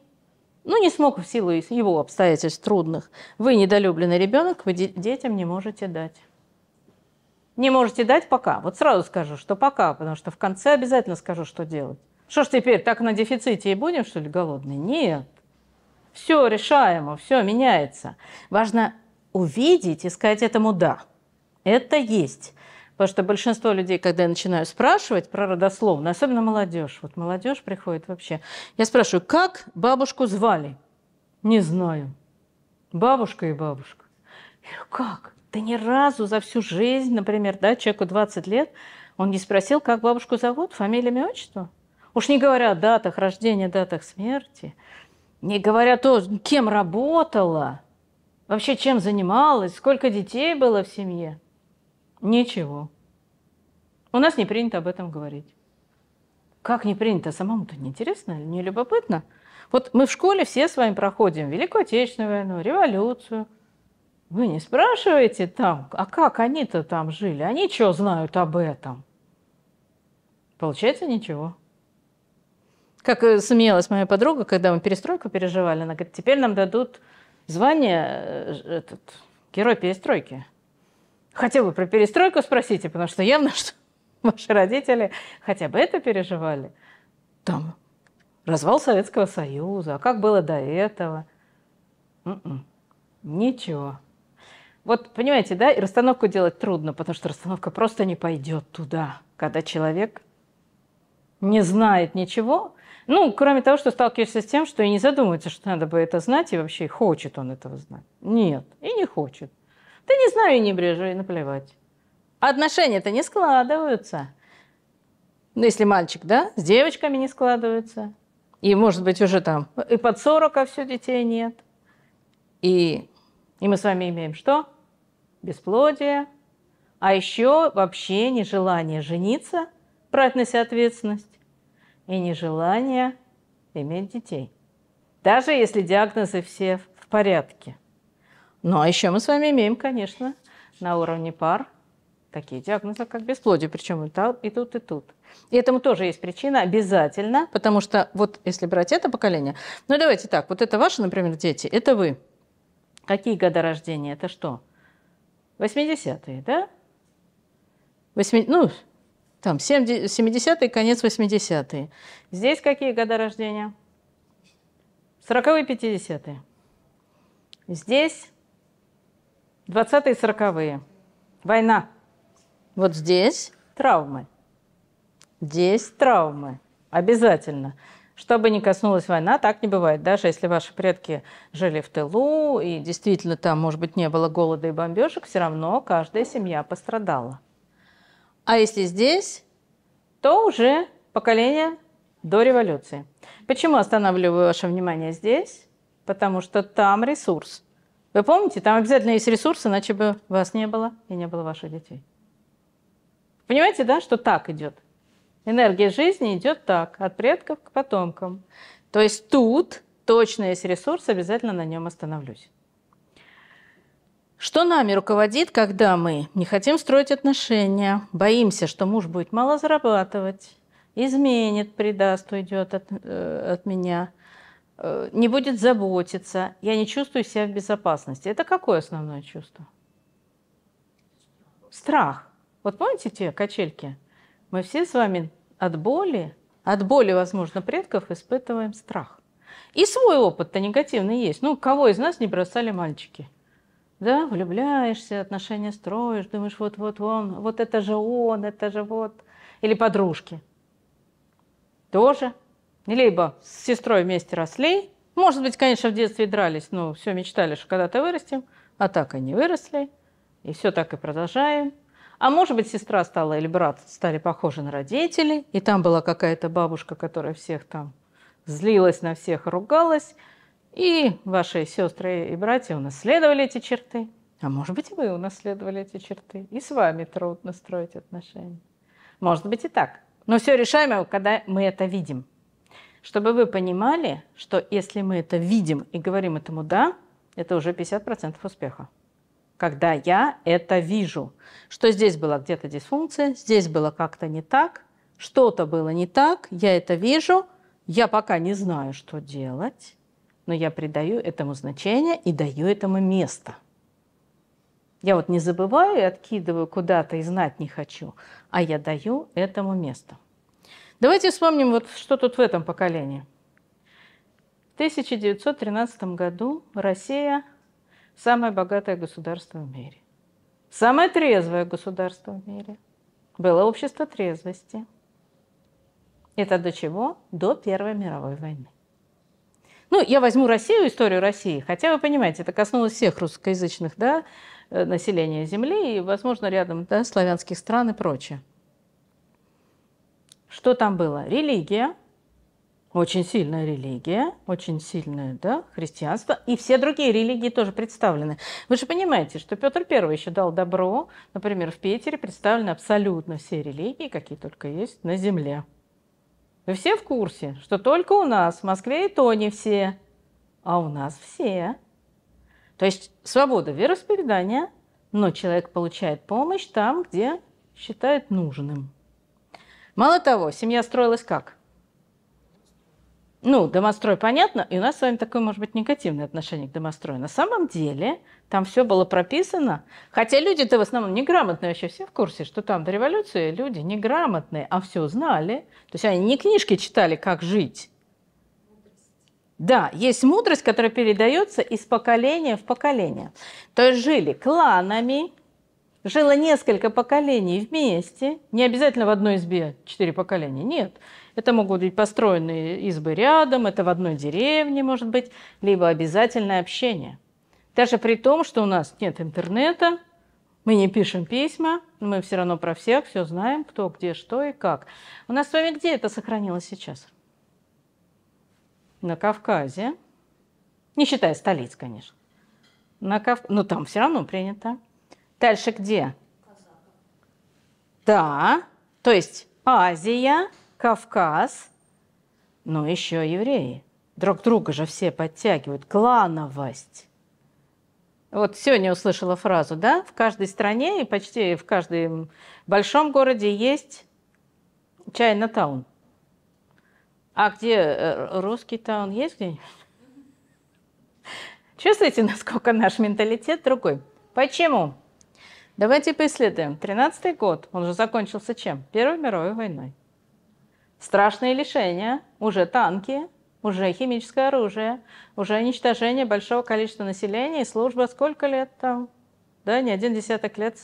Speaker 1: ну, не смог в силу его обстоятельств трудных, вы недолюбленный ребенок, вы детям не можете дать. Не можете дать пока? Вот сразу скажу, что пока, потому что в конце обязательно скажу, что делать. Что ж теперь, так на дефиците и будем, что ли, голодные? Нет. Все решаемо, все меняется. Важно увидеть и сказать этому «да». Это есть. Потому что большинство людей, когда я начинаю спрашивать про родословную, особенно молодежь, вот молодежь приходит вообще, я спрашиваю, как бабушку звали? Не знаю. Бабушка и бабушка. Я говорю, как? Да ни разу за всю жизнь, например, да, человеку 20 лет, он не спросил, как бабушку зовут, фамилия, имя, отчество. Уж не говоря о датах рождения, датах смерти, не говоря то, кем работала, вообще чем занималась, сколько детей было в семье. Ничего. У нас не принято об этом говорить. Как не принято? Самому-то неинтересно, не любопытно. Вот мы в школе все с вами проходим Великую Отечественную войну, революцию – вы не спрашиваете там, а как они-то там жили? Они что знают об этом? Получается, ничего. Как э, смеялась моя подруга, когда мы перестройку переживали, она говорит, теперь нам дадут звание э, этот, герой перестройки. Хотя бы про перестройку спросите, а потому что явно, что ваши родители хотя бы это переживали. Там развал Советского Союза, а как было до этого? М-м, ничего. Вот, понимаете, да, и расстановку делать трудно, потому что расстановка просто не пойдет туда, когда человек не знает ничего. Ну, кроме того, что сталкиваешься с тем, что и не задумывается, что надо бы это знать, и вообще хочет он этого знать. Нет, и не хочет. Да не знаю, и не брежу, и наплевать. отношения-то не складываются. Ну, если мальчик, да, с девочками не складываются. И, может быть, уже там и под 40, а все детей нет. И, и мы с вами имеем что? бесплодие, а еще вообще нежелание жениться, брать на себя ответственность и нежелание иметь детей. Даже если диагнозы все в порядке. Ну а еще мы с вами имеем, конечно, на уровне пар такие диагнозы, как бесплодие, причем и, та, и тут, и тут. И этому тоже есть причина обязательно, потому что вот если брать это поколение, ну давайте так, вот это ваши, например, дети, это вы. Какие года рождения, это что? 80-е, да? 80, ну, там, 70-е, конец 80-е. Здесь какие года рождения? 40-е, 50-е. Здесь 20-е, 40-е. Война. Вот здесь травмы. Здесь травмы. Обязательно. Чтобы не коснулась война, так не бывает. Даже если ваши предки жили в тылу, и действительно там, может быть, не было голода и бомбежек, все равно каждая семья пострадала. А если здесь, то уже поколение до революции. Почему останавливаю ваше внимание здесь? Потому что там ресурс. Вы помните, там обязательно есть ресурс, иначе бы вас не было и не было ваших детей. Понимаете, да, что так идет? Энергия жизни идет так, от предков к потомкам. То есть тут точно есть ресурс, обязательно на нем остановлюсь. Что нами руководит, когда мы не хотим строить отношения, боимся, что муж будет мало зарабатывать, изменит, предаст, уйдет от, э, от меня, э, не будет заботиться, я не чувствую себя в безопасности. Это какое основное чувство? Страх. Вот помните те качельки? Мы все с вами от боли, от боли, возможно, предков испытываем страх. И свой опыт-то негативный есть. Ну, кого из нас не бросали мальчики? Да, влюбляешься, отношения строишь, думаешь, вот-вот он, вот это же он, это же вот. Или подружки. Тоже. Либо с сестрой вместе росли, может быть, конечно, в детстве дрались, но все мечтали, что когда-то вырастем, а так и не выросли, и все так и продолжаем – а может быть, сестра стала или брат стали похожи на родителей, и там была какая-то бабушка, которая всех там злилась, на всех ругалась, и ваши сестры и братья унаследовали эти черты. А может быть, и вы унаследовали эти черты. И с вами трудно строить отношения. Может быть и так. Но все решаемо, когда мы это видим. Чтобы вы понимали, что если мы это видим и говорим этому «да», это уже 50% успеха когда я это вижу. Что здесь была где-то дисфункция, здесь было как-то не так, что-то было не так, я это вижу, я пока не знаю, что делать, но я придаю этому значение и даю этому место. Я вот не забываю и откидываю куда-то и знать не хочу, а я даю этому место. Давайте вспомним, вот что тут в этом поколении. В 1913 году Россия самое богатое государство в мире. Самое трезвое государство в мире. Было общество трезвости. Это до чего? До Первой мировой войны. Ну, я возьму Россию, историю России, хотя вы понимаете, это коснулось всех русскоязычных да, э, населения Земли и, возможно, рядом да, славянских стран и прочее. Что там было? Религия – очень сильная религия, очень сильное да, христианство. И все другие религии тоже представлены. Вы же понимаете, что Петр I еще дал добро. Например, в Питере представлены абсолютно все религии, какие только есть на земле. Вы все в курсе, что только у нас, в Москве и то не все, а у нас все. То есть свобода вероисповедания, но человек получает помощь там, где считает нужным. Мало того, семья строилась как? ну, домострой понятно, и у нас с вами такое, может быть, негативное отношение к домострою. На самом деле там все было прописано. Хотя люди-то в основном неграмотные вообще, все в курсе, что там до революции люди неграмотные, а все знали. То есть они не книжки читали, как жить. Да, есть мудрость, которая передается из поколения в поколение. То есть жили кланами, жило несколько поколений вместе, не обязательно в одной избе четыре поколения, нет. Это могут быть построенные избы рядом, это в одной деревне, может быть, либо обязательное общение. Даже при том, что у нас нет интернета, мы не пишем письма, мы все равно про всех все знаем, кто, где, что и как. У нас с вами где это сохранилось сейчас? На Кавказе. Не считая столиц, конечно. На Кав... Но ну, там все равно принято. Дальше где? Да, то есть Азия, Кавказ, но еще евреи. Друг друга же все подтягивают. Клановость. Вот сегодня услышала фразу, да? В каждой стране и почти в каждом большом городе есть Чайна-таун. А где э, русский таун есть где-нибудь? Чувствуете, насколько наш менталитет другой? Почему? Давайте поисследуем. Тринадцатый год, он же закончился чем? Первой мировой войной. Страшные лишения, уже танки, уже химическое оружие, уже уничтожение большого количества населения и служба сколько лет там? Да, не один десяток лет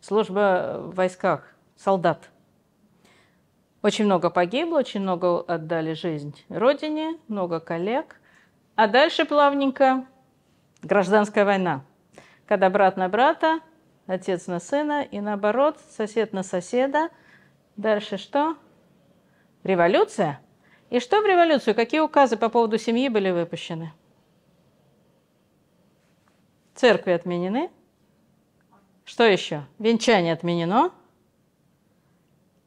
Speaker 1: служба в войсках, солдат. Очень много погибло, очень много отдали жизнь родине, много коллег. А дальше плавненько гражданская война, когда брат на брата, отец на сына и наоборот, сосед на соседа. Дальше что? Революция? И что в революцию? Какие указы по поводу семьи были выпущены? Церкви отменены? Что еще? Венчание отменено?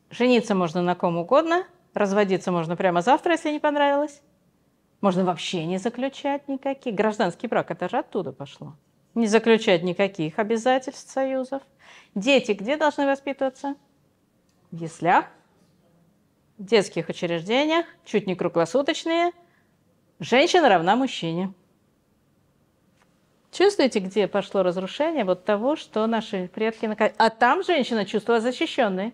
Speaker 1: Жениться можно на ком угодно, разводиться можно прямо завтра, если не понравилось. Можно вообще не заключать никаких. Гражданский брак, это же оттуда пошло. Не заключать никаких обязательств, союзов. Дети где должны воспитываться? В яслях детских учреждениях, чуть не круглосуточные, женщина равна мужчине. Чувствуете, где пошло разрушение вот того, что наши предки... Наказ... А там женщина чувствовала защищенной.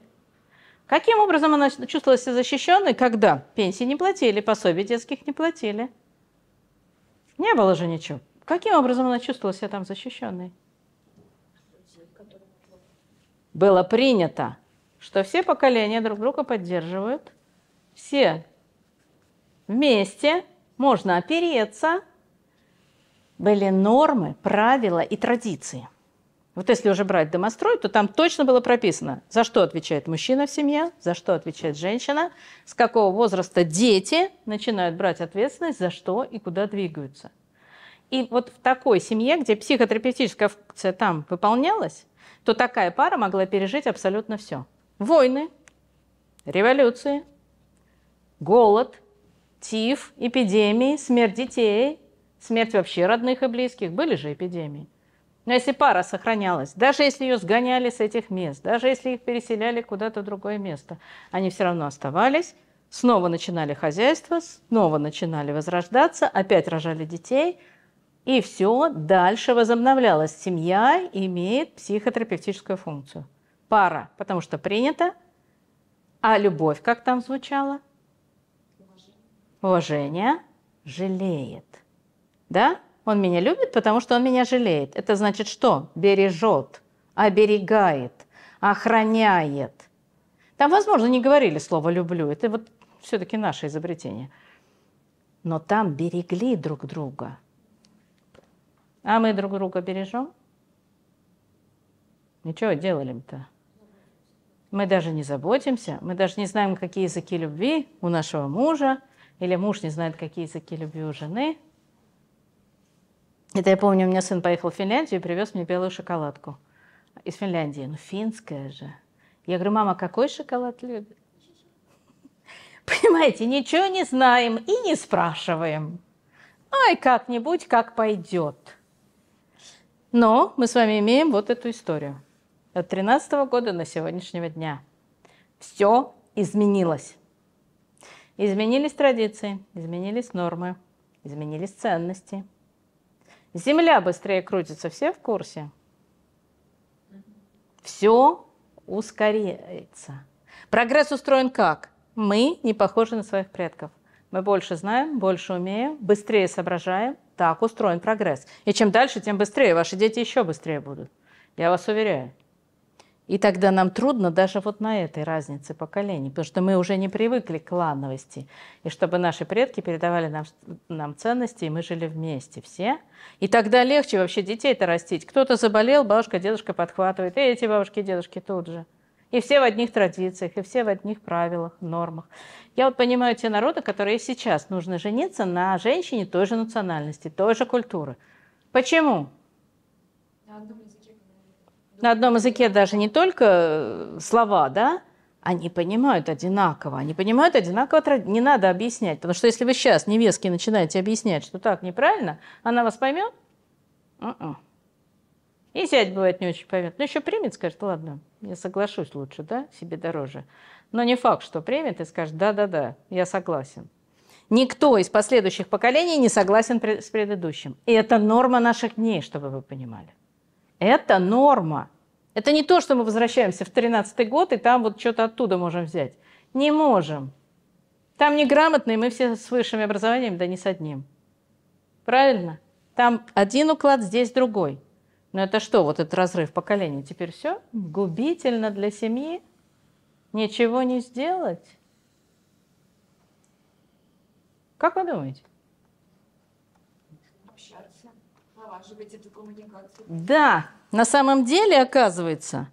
Speaker 1: Каким образом она чувствовала себя защищенной, когда пенсии не платили, пособий детских не платили? Не было же ничего. Каким образом она чувствовала себя там защищенной? Было принято, что все поколения друг друга поддерживают, все вместе, можно опереться, были нормы, правила и традиции. Вот если уже брать домострой, то там точно было прописано, за что отвечает мужчина в семье, за что отвечает женщина, с какого возраста дети начинают брать ответственность, за что и куда двигаются. И вот в такой семье, где психотерапевтическая функция там выполнялась, то такая пара могла пережить абсолютно все. Войны, революции, голод, тиф, эпидемии, смерть детей, смерть вообще родных и близких, были же эпидемии. Но если пара сохранялась, даже если ее сгоняли с этих мест, даже если их переселяли куда-то в другое место, они все равно оставались, снова начинали хозяйство, снова начинали возрождаться, опять рожали детей, и все дальше возобновлялось. Семья имеет психотерапевтическую функцию. Пара, потому что принято, а любовь, как там звучало, Уважение жалеет. Да? Он меня любит, потому что он меня жалеет. Это значит что? Бережет, оберегает, охраняет. Там, возможно, не говорили слово «люблю». Это вот все-таки наше изобретение. Но там берегли друг друга. А мы друг друга бережем? Ничего делали-то. Мы даже не заботимся, мы даже не знаем, какие языки любви у нашего мужа – или муж не знает, какие языки любви у жены. Это я помню, у меня сын поехал в Финляндию и привез мне белую шоколадку из Финляндии. Ну, финская же. Я говорю, мама, какой шоколад любит? Понимаете, ничего не знаем и не спрашиваем. Ай, как-нибудь, как пойдет. Но мы с вами имеем вот эту историю. От 13 года на сегодняшнего дня. Все изменилось. Изменились традиции, изменились нормы, изменились ценности. Земля быстрее крутится, все в курсе? Все ускоряется. Прогресс устроен как? Мы не похожи на своих предков. Мы больше знаем, больше умеем, быстрее соображаем. Так устроен прогресс. И чем дальше, тем быстрее. Ваши дети еще быстрее будут. Я вас уверяю. И тогда нам трудно даже вот на этой разнице поколений, потому что мы уже не привыкли к клановости. И чтобы наши предки передавали нам, нам ценности, и мы жили вместе все. И тогда легче вообще детей-то растить. Кто-то заболел, бабушка, дедушка подхватывает, и эти бабушки, дедушки тут же. И все в одних традициях, и все в одних правилах, нормах. Я вот понимаю те народы, которые сейчас нужно жениться на женщине той же национальности, той же культуры. Почему? на одном языке даже не только э, слова, да, они понимают одинаково. Они понимают одинаково, не надо объяснять. Потому что если вы сейчас невестке начинаете объяснять, что так неправильно, она вас поймет? У-у. М-м. И зять бывает не очень поймет. Но ну, еще примет, скажет, ладно, я соглашусь лучше, да, себе дороже. Но не факт, что примет и скажет, да-да-да, я согласен. Никто из последующих поколений не согласен с предыдущим. И это норма наших дней, чтобы вы понимали. Это норма. Это не то, что мы возвращаемся в 13 год, и там вот что-то оттуда можем взять. Не можем. Там неграмотные, мы все с высшим образованием, да не с одним. Правильно? Там один уклад, здесь другой. Но это что, вот этот разрыв поколений? Теперь все губительно для семьи? Ничего не сделать? Как вы думаете? налаживать эту коммуникацию. Да, на самом деле, оказывается,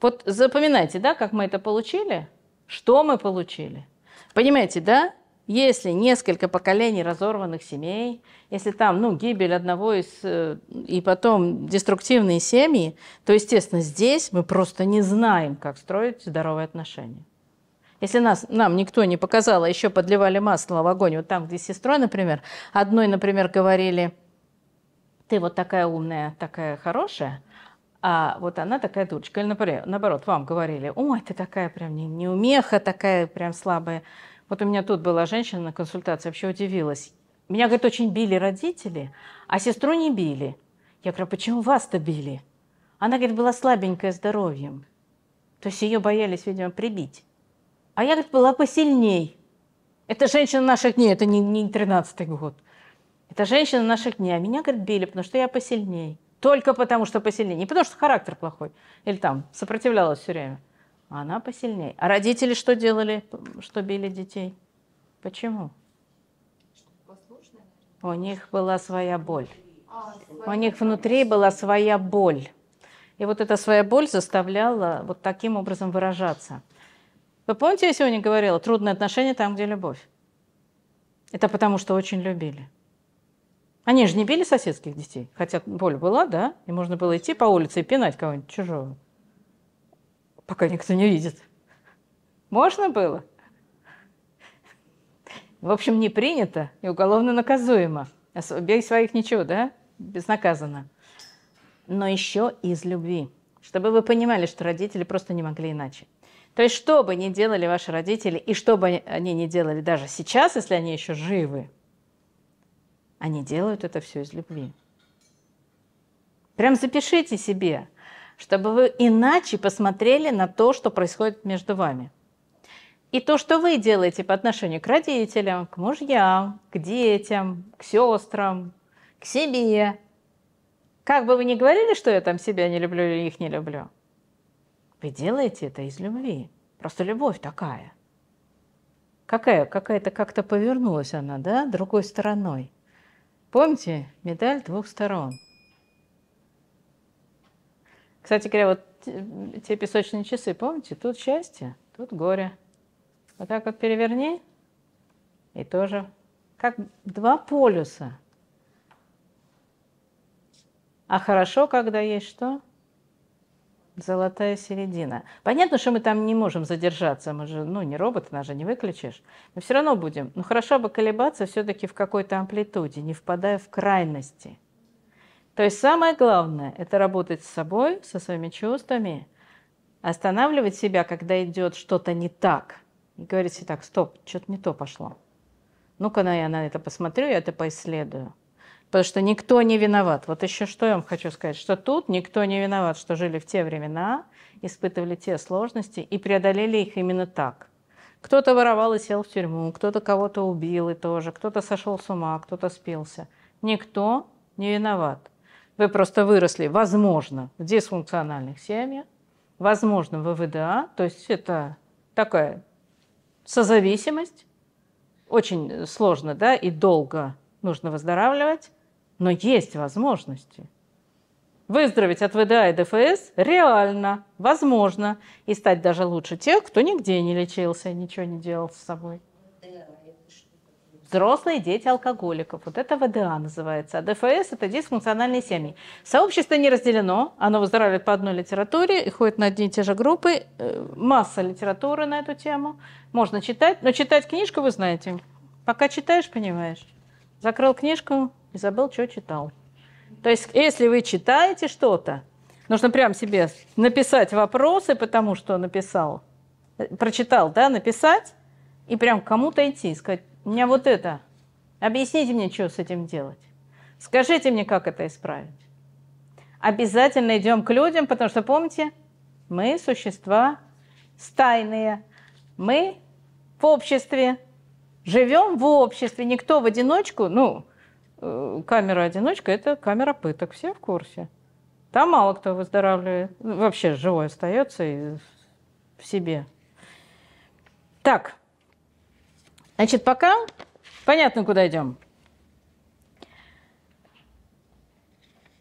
Speaker 1: вот запоминайте, да, как мы это получили, что мы получили. Понимаете, да? Если несколько поколений разорванных семей, если там ну, гибель одного из э, и потом деструктивные семьи, то, естественно, здесь мы просто не знаем, как строить здоровые отношения. Если нас, нам никто не показал, а еще подливали масло в огонь, вот там, где с сестрой, например, одной, например, говорили – ты вот такая умная, такая хорошая, а вот она такая дурочка. Или, например, наоборот, вам говорили, ой, ты такая прям не, неумеха, такая прям слабая. Вот у меня тут была женщина на консультации, вообще удивилась. Меня, говорит, очень били родители, а сестру не били. Я говорю, «А почему вас-то били? Она, говорит, была слабенькая здоровьем. То есть ее боялись, видимо, прибить. А я, говорит, была посильней. Это женщина наших дней, это не, не 13-й год. Это женщина наших дней. А меня, говорит, били, потому что я посильней. Только потому, что посильнее. Не потому, что характер плохой. Или там сопротивлялась все время. А она посильнее. А родители что делали, что били детей? Почему? У них была своя боль. У них внутри была своя боль. И вот эта своя боль заставляла вот таким образом выражаться. Вы помните, я сегодня говорила, трудные отношения там, где любовь. Это потому, что очень любили. Они же не били соседских детей, хотя боль была, да, и можно было идти по улице и пинать кого-нибудь чужого, пока никто не видит. Можно было? В общем, не принято и уголовно наказуемо. Бей своих ничего, да? Безнаказанно. Но еще из любви. Чтобы вы понимали, что родители просто не могли иначе. То есть, что бы ни делали ваши родители, и что бы они ни делали даже сейчас, если они еще живы, они делают это все из любви. Прям запишите себе, чтобы вы иначе посмотрели на то, что происходит между вами. И то, что вы делаете по отношению к родителям, к мужьям, к детям, к сестрам, к себе. Как бы вы ни говорили, что я там себя не люблю или их не люблю, вы делаете это из любви. Просто любовь такая. Какая? Какая-то как-то повернулась она, да, другой стороной. Помните, медаль двух сторон. Кстати говоря, вот те песочные часы, помните, тут счастье, тут горе. Вот так вот переверни, и тоже как два полюса. А хорошо, когда есть что? Золотая середина. Понятно, что мы там не можем задержаться, мы же, ну, не робот, нас же не выключишь. Мы все равно будем. Ну, хорошо бы колебаться все-таки в какой-то амплитуде, не впадая в крайности. То есть самое главное – это работать с собой, со своими чувствами, останавливать себя, когда идет что-то не так, и говорить себе так, стоп, что-то не то пошло. Ну-ка, я на это посмотрю, я это поисследую потому что никто не виноват. Вот еще что я вам хочу сказать, что тут никто не виноват, что жили в те времена, испытывали те сложности и преодолели их именно так. Кто-то воровал и сел в тюрьму, кто-то кого-то убил и тоже, кто-то сошел с ума, кто-то спился. Никто не виноват. Вы просто выросли, возможно, в дисфункциональных семьях, возможно, в ВВДА, то есть это такая созависимость, очень сложно да, и долго нужно выздоравливать. Но есть возможности. Выздороветь от ВДА и ДФС реально, возможно, и стать даже лучше тех, кто нигде не лечился и ничего не делал с собой. Взрослые дети алкоголиков. Вот это ВДА называется. А ДФС – это дисфункциональные семьи. Сообщество не разделено. Оно выздоравливает по одной литературе и ходит на одни и те же группы. Э, масса литературы на эту тему. Можно читать. Но читать книжку вы знаете. Пока читаешь, понимаешь. Закрыл книжку, и забыл, что читал. То есть, если вы читаете что-то, нужно прям себе написать вопросы, потому что написал, э, прочитал, да, написать, и прям кому-то идти, сказать, у меня вот это, объясните мне, что с этим делать. Скажите мне, как это исправить. Обязательно идем к людям, потому что, помните, мы существа стайные. Мы в обществе, живем в обществе, никто в одиночку, ну, Э, камера-одиночка – это камера пыток, все в курсе. Там мало кто выздоравливает, ну, вообще живой остается и в себе. Так, значит, пока понятно, куда идем.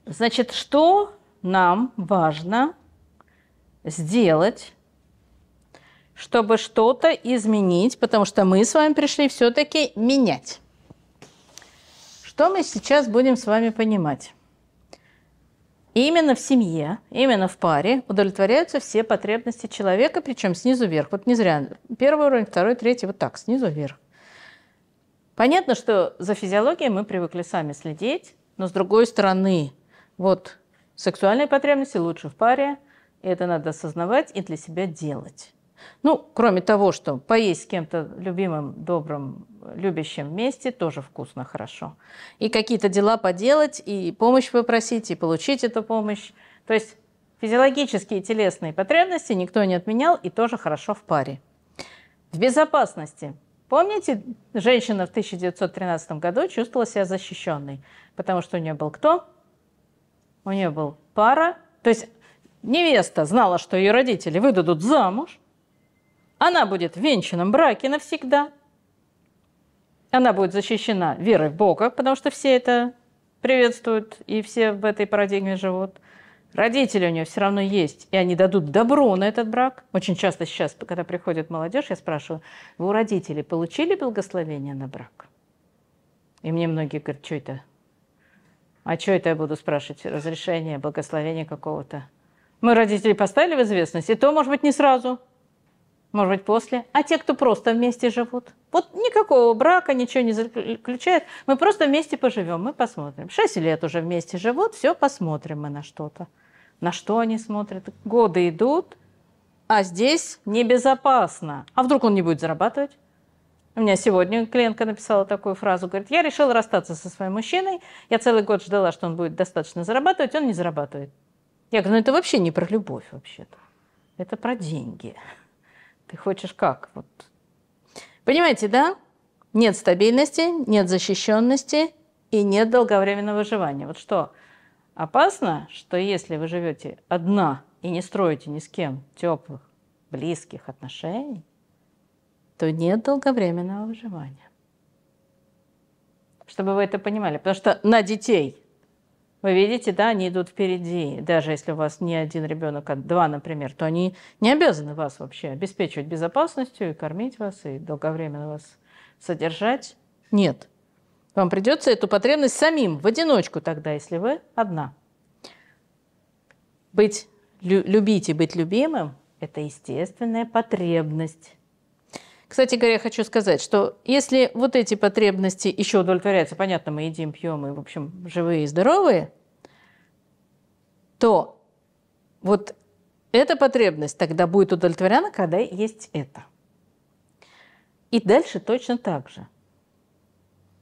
Speaker 1: Значит, что нам важно сделать, чтобы что-то изменить, потому что мы с вами пришли все-таки менять. Что мы сейчас будем с вами понимать? Именно в семье, именно в паре удовлетворяются все потребности человека, причем снизу вверх. Вот не зря. Первый уровень, второй, третий, вот так, снизу вверх. Понятно, что за физиологией мы привыкли сами следить, но с другой стороны, вот сексуальные потребности лучше в паре, и это надо осознавать и для себя делать. Ну, кроме того, что поесть с кем-то любимым, добрым, любящим вместе тоже вкусно, хорошо. И какие-то дела поделать, и помощь попросить, и получить эту помощь. То есть физиологические и телесные потребности никто не отменял, и тоже хорошо в паре. В безопасности. Помните, женщина в 1913 году чувствовала себя защищенной, потому что у нее был кто? У нее был пара. То есть невеста знала, что ее родители выдадут замуж, она будет в венчанном браке навсегда. Она будет защищена верой в Бога, потому что все это приветствуют и все в этой парадигме живут. Родители у нее все равно есть, и они дадут добро на этот брак. Очень часто сейчас, когда приходит молодежь, я спрашиваю, вы у родителей получили благословение на брак? И мне многие говорят, что это? А что это я буду спрашивать? Разрешение, благословение какого-то? Мы родителей поставили в известность, и то, может быть, не сразу – может быть, после. А те, кто просто вместе живут, вот никакого брака, ничего не заключает. мы просто вместе поживем, мы посмотрим. Шесть лет уже вместе живут, все, посмотрим мы на что-то. На что они смотрят? Годы идут, а здесь небезопасно. А вдруг он не будет зарабатывать? У меня сегодня клиентка написала такую фразу, говорит, я решила расстаться со своим мужчиной, я целый год ждала, что он будет достаточно зарабатывать, он не зарабатывает. Я говорю, ну это вообще не про любовь вообще-то, это про деньги. Ты хочешь как? Вот. Понимаете, да? Нет стабильности, нет защищенности и нет долговременного выживания. Вот что опасно, что если вы живете одна и не строите ни с кем теплых, близких отношений, то нет долговременного выживания. Чтобы вы это понимали. Потому что на детей вы видите, да, они идут впереди. Даже если у вас не один ребенок, а два, например, то они не обязаны вас вообще обеспечивать безопасностью и кормить вас, и долговременно вас содержать. Нет. Вам придется эту потребность самим, в одиночку тогда, если вы одна. Быть, лю, любить и быть любимым – это естественная потребность кстати говоря, хочу сказать, что если вот эти потребности еще удовлетворяются, понятно, мы едим, пьем и, в общем, живые и здоровые, то вот эта потребность тогда будет удовлетворена, когда есть это. И дальше точно так же.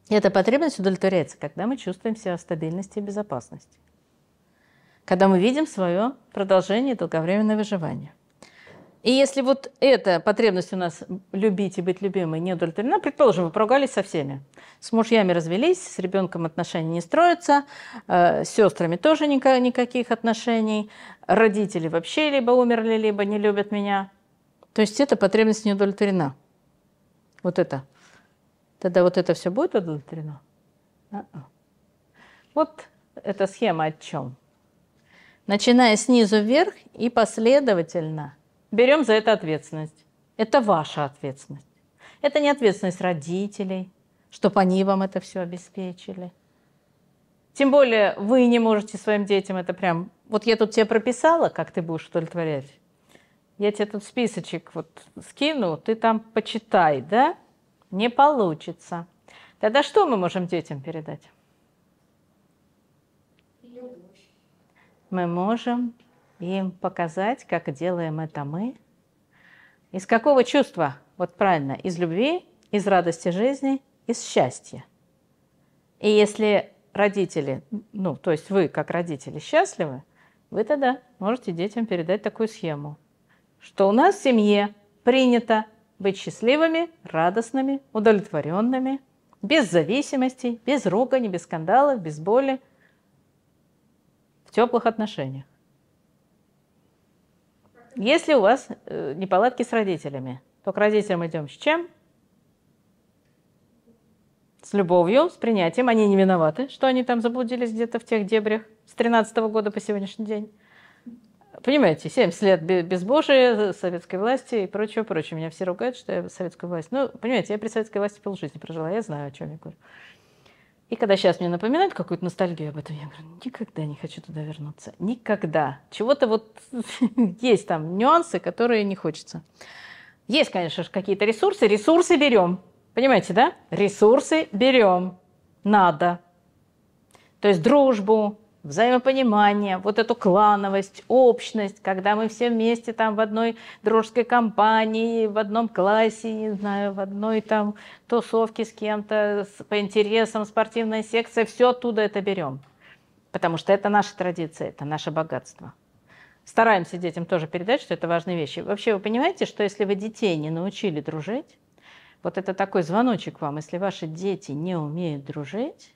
Speaker 1: Эта потребность удовлетворяется, когда мы чувствуем себя в стабильности и безопасности. Когда мы видим свое продолжение долговременного выживания. И если вот эта потребность у нас любить и быть любимой не удовлетворена, ну, предположим, вы поругались со всеми. С мужьями развелись, с ребенком отношения не строятся, э, с сестрами тоже никаких отношений, родители вообще либо умерли, либо не любят меня. То есть эта потребность не удовлетворена. Вот это. Тогда вот это все будет удовлетворено? А-а. Вот эта схема о чем? Начиная снизу вверх и последовательно – берем за это ответственность. Это ваша ответственность. Это не ответственность родителей, чтобы они вам это все обеспечили. Тем более вы не можете своим детям это прям... Вот я тут тебе прописала, как ты будешь удовлетворять. Я тебе тут списочек вот скину, ты там почитай, да? Не получится. Тогда что мы можем детям передать? Мы можем им показать, как делаем это мы. Из какого чувства? Вот правильно, из любви, из радости жизни, из счастья. И если родители, ну, то есть вы как родители счастливы, вы тогда можете детям передать такую схему, что у нас в семье принято быть счастливыми, радостными, удовлетворенными, без зависимости, без ругани, без скандалов, без боли, в теплых отношениях. Если у вас э, неполадки с родителями, то к родителям идем с чем? С любовью, с принятием. Они не виноваты, что они там заблудились где-то в тех дебрях с 13 года по сегодняшний день. Понимаете, 70 лет безбожия, советской власти и прочее, прочее. Меня все ругают, что я советскую власть. Ну, понимаете, я при советской власти полжизни прожила, я знаю, о чем я говорю. И когда сейчас мне напоминают какую-то ностальгию об этом, я говорю, никогда не хочу туда вернуться. Никогда. Чего-то вот есть там нюансы, которые не хочется. Есть, конечно же, какие-то ресурсы. Ресурсы берем. Понимаете, да? Ресурсы берем. Надо. То есть дружбу, взаимопонимание, вот эту клановость, общность, когда мы все вместе там в одной дружеской компании, в одном классе, не знаю, в одной там тусовке с кем-то, по интересам, спортивная секция, все оттуда это берем. Потому что это наша традиция, это наше богатство. Стараемся детям тоже передать, что это важные вещи. Вообще вы понимаете, что если вы детей не научили дружить, вот это такой звоночек вам, если ваши дети не умеют дружить,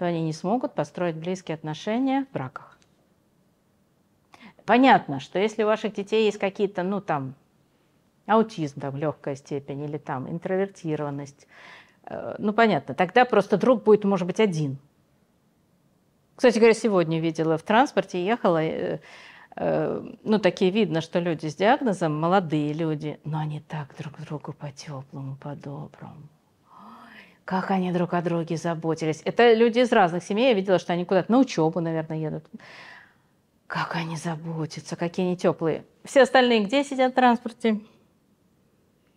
Speaker 1: то они не смогут построить близкие отношения в браках. Понятно, что если у ваших детей есть какие-то, ну там, аутизм там, легкая степень или там интровертированность, э, ну понятно, тогда просто друг будет, может быть, один. Кстати говоря, сегодня видела в транспорте, ехала, э, э, ну такие видно, что люди с диагнозом, молодые люди, но они так друг другу по-теплому, по-доброму как они друг о друге заботились. Это люди из разных семей, я видела, что они куда-то на учебу, наверное, едут. Как они заботятся, какие они теплые. Все остальные где сидят в транспорте?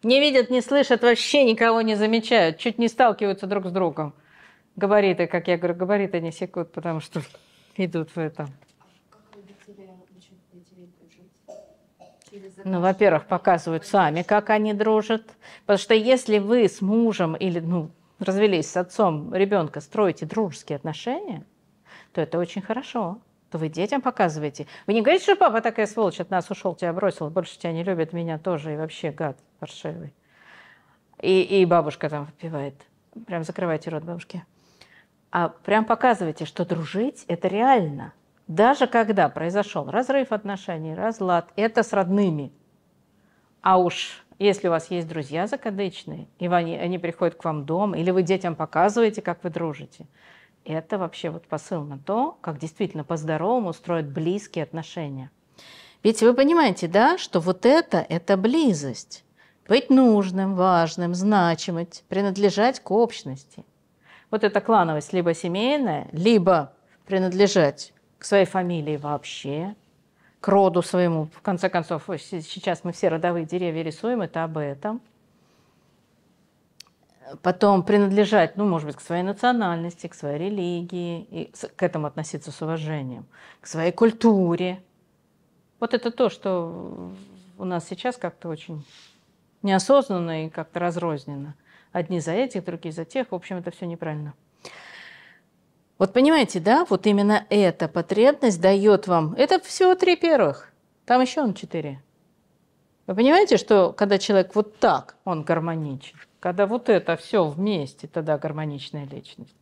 Speaker 1: Не видят, не слышат, вообще никого не замечают, чуть не сталкиваются друг с другом. Габариты, как я говорю, габариты не секут, потому что идут в это. Ну, во-первых, показывают сами, как они дружат. Потому что если вы с мужем или, ну, развелись с отцом ребенка, строите дружеские отношения, то это очень хорошо. То вы детям показываете. Вы не говорите, что папа такая сволочь от нас ушел, тебя бросил, больше тебя не любит, меня тоже, и вообще гад паршивый. И, и бабушка там впивает. Прям закрывайте рот бабушке. А прям показывайте, что дружить – это реально. Даже когда произошел разрыв отношений, разлад, это с родными. А уж если у вас есть друзья закадычные, и они, они приходят к вам дом, или вы детям показываете, как вы дружите, это вообще вот посыл на то, как действительно по-здоровому строят близкие отношения. Ведь вы понимаете, да, что вот это – это близость. Быть нужным, важным, значимым, принадлежать к общности. Вот эта клановость либо семейная, либо принадлежать к своей фамилии вообще, к роду своему. В конце концов, сейчас мы все родовые деревья рисуем, это об этом. Потом принадлежать, ну, может быть, к своей национальности, к своей религии, и к этому относиться с уважением, к своей культуре. Вот это то, что у нас сейчас как-то очень неосознанно и как-то разрозненно. Одни за этих, другие за тех. В общем, это все неправильно. Вот понимаете, да, вот именно эта потребность дает вам... Это всего три первых, там еще он четыре. Вы понимаете, что когда человек вот так, он гармоничен. Когда вот это все вместе, тогда гармоничная личность.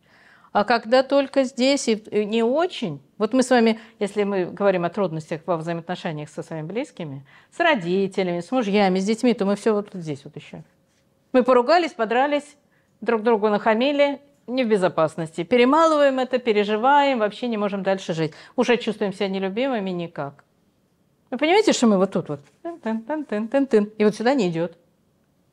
Speaker 1: А когда только здесь и э, не очень, вот мы с вами, если мы говорим о трудностях во взаимоотношениях со своими близкими, с родителями, с мужьями, с детьми, то мы все вот здесь вот еще. Мы поругались, подрались, друг другу нахамили, не в безопасности. Перемалываем это, переживаем, вообще не можем дальше жить. Уже чувствуем себя нелюбимыми никак. Вы понимаете, что мы вот тут вот, и вот сюда не идет.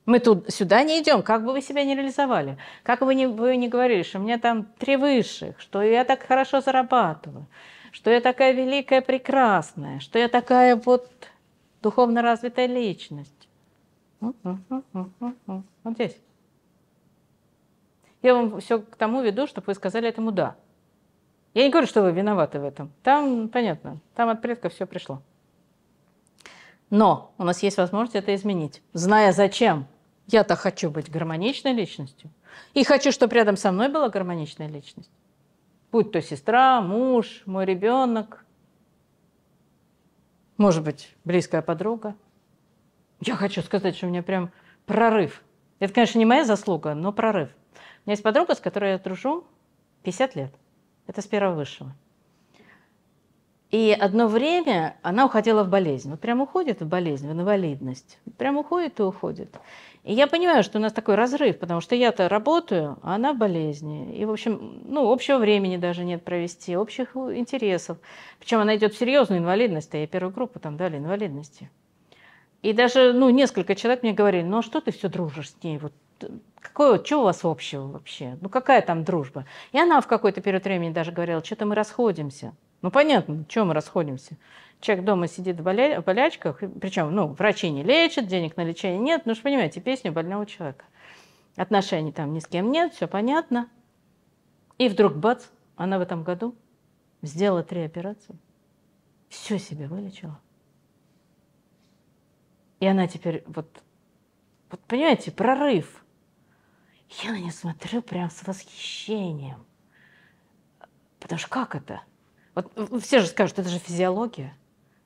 Speaker 1: Мы тут сюда не идем, как бы вы себя не реализовали, как бы вы не, говорили, что у меня там три высших, что я так хорошо зарабатываю, что я такая великая, прекрасная, что я такая вот духовно развитая личность. Вот здесь. Я вам все к тому веду, чтобы вы сказали этому «да». Я не говорю, что вы виноваты в этом. Там, понятно, там от предков все пришло. Но у нас есть возможность это изменить, зная зачем. Я-то хочу быть гармоничной личностью. И хочу, чтобы рядом со мной была гармоничная личность. Будь то сестра, муж, мой ребенок, может быть, близкая подруга. Я хочу сказать, что у меня прям прорыв. Это, конечно, не моя заслуга, но прорыв меня есть подруга, с которой я дружу 50 лет. Это с первого высшего. И одно время она уходила в болезнь. Вот прям уходит в болезнь, в инвалидность. Прям уходит и уходит. И я понимаю, что у нас такой разрыв, потому что я-то работаю, а она в болезни. И, в общем, ну, общего времени даже нет провести, общих интересов. Причем она идет в серьезную инвалидность, а я первую группу там дали инвалидности. И даже ну, несколько человек мне говорили, ну а что ты все дружишь с ней? Вот какое, что у вас общего вообще? Ну какая там дружба? И она в какой-то период времени даже говорила, что-то мы расходимся. Ну понятно, чем мы расходимся? Человек дома сидит в болячках, причем, ну, врачи не лечат, денег на лечение нет, ну, же понимаете, песню больного человека. Отношений там ни с кем нет, все понятно. И вдруг, бац, она в этом году сделала три операции, все себе вылечила. И она теперь вот, вот понимаете, прорыв – я на нее смотрю прям с восхищением. Потому что как это? Вот ну, все же скажут, это же физиология.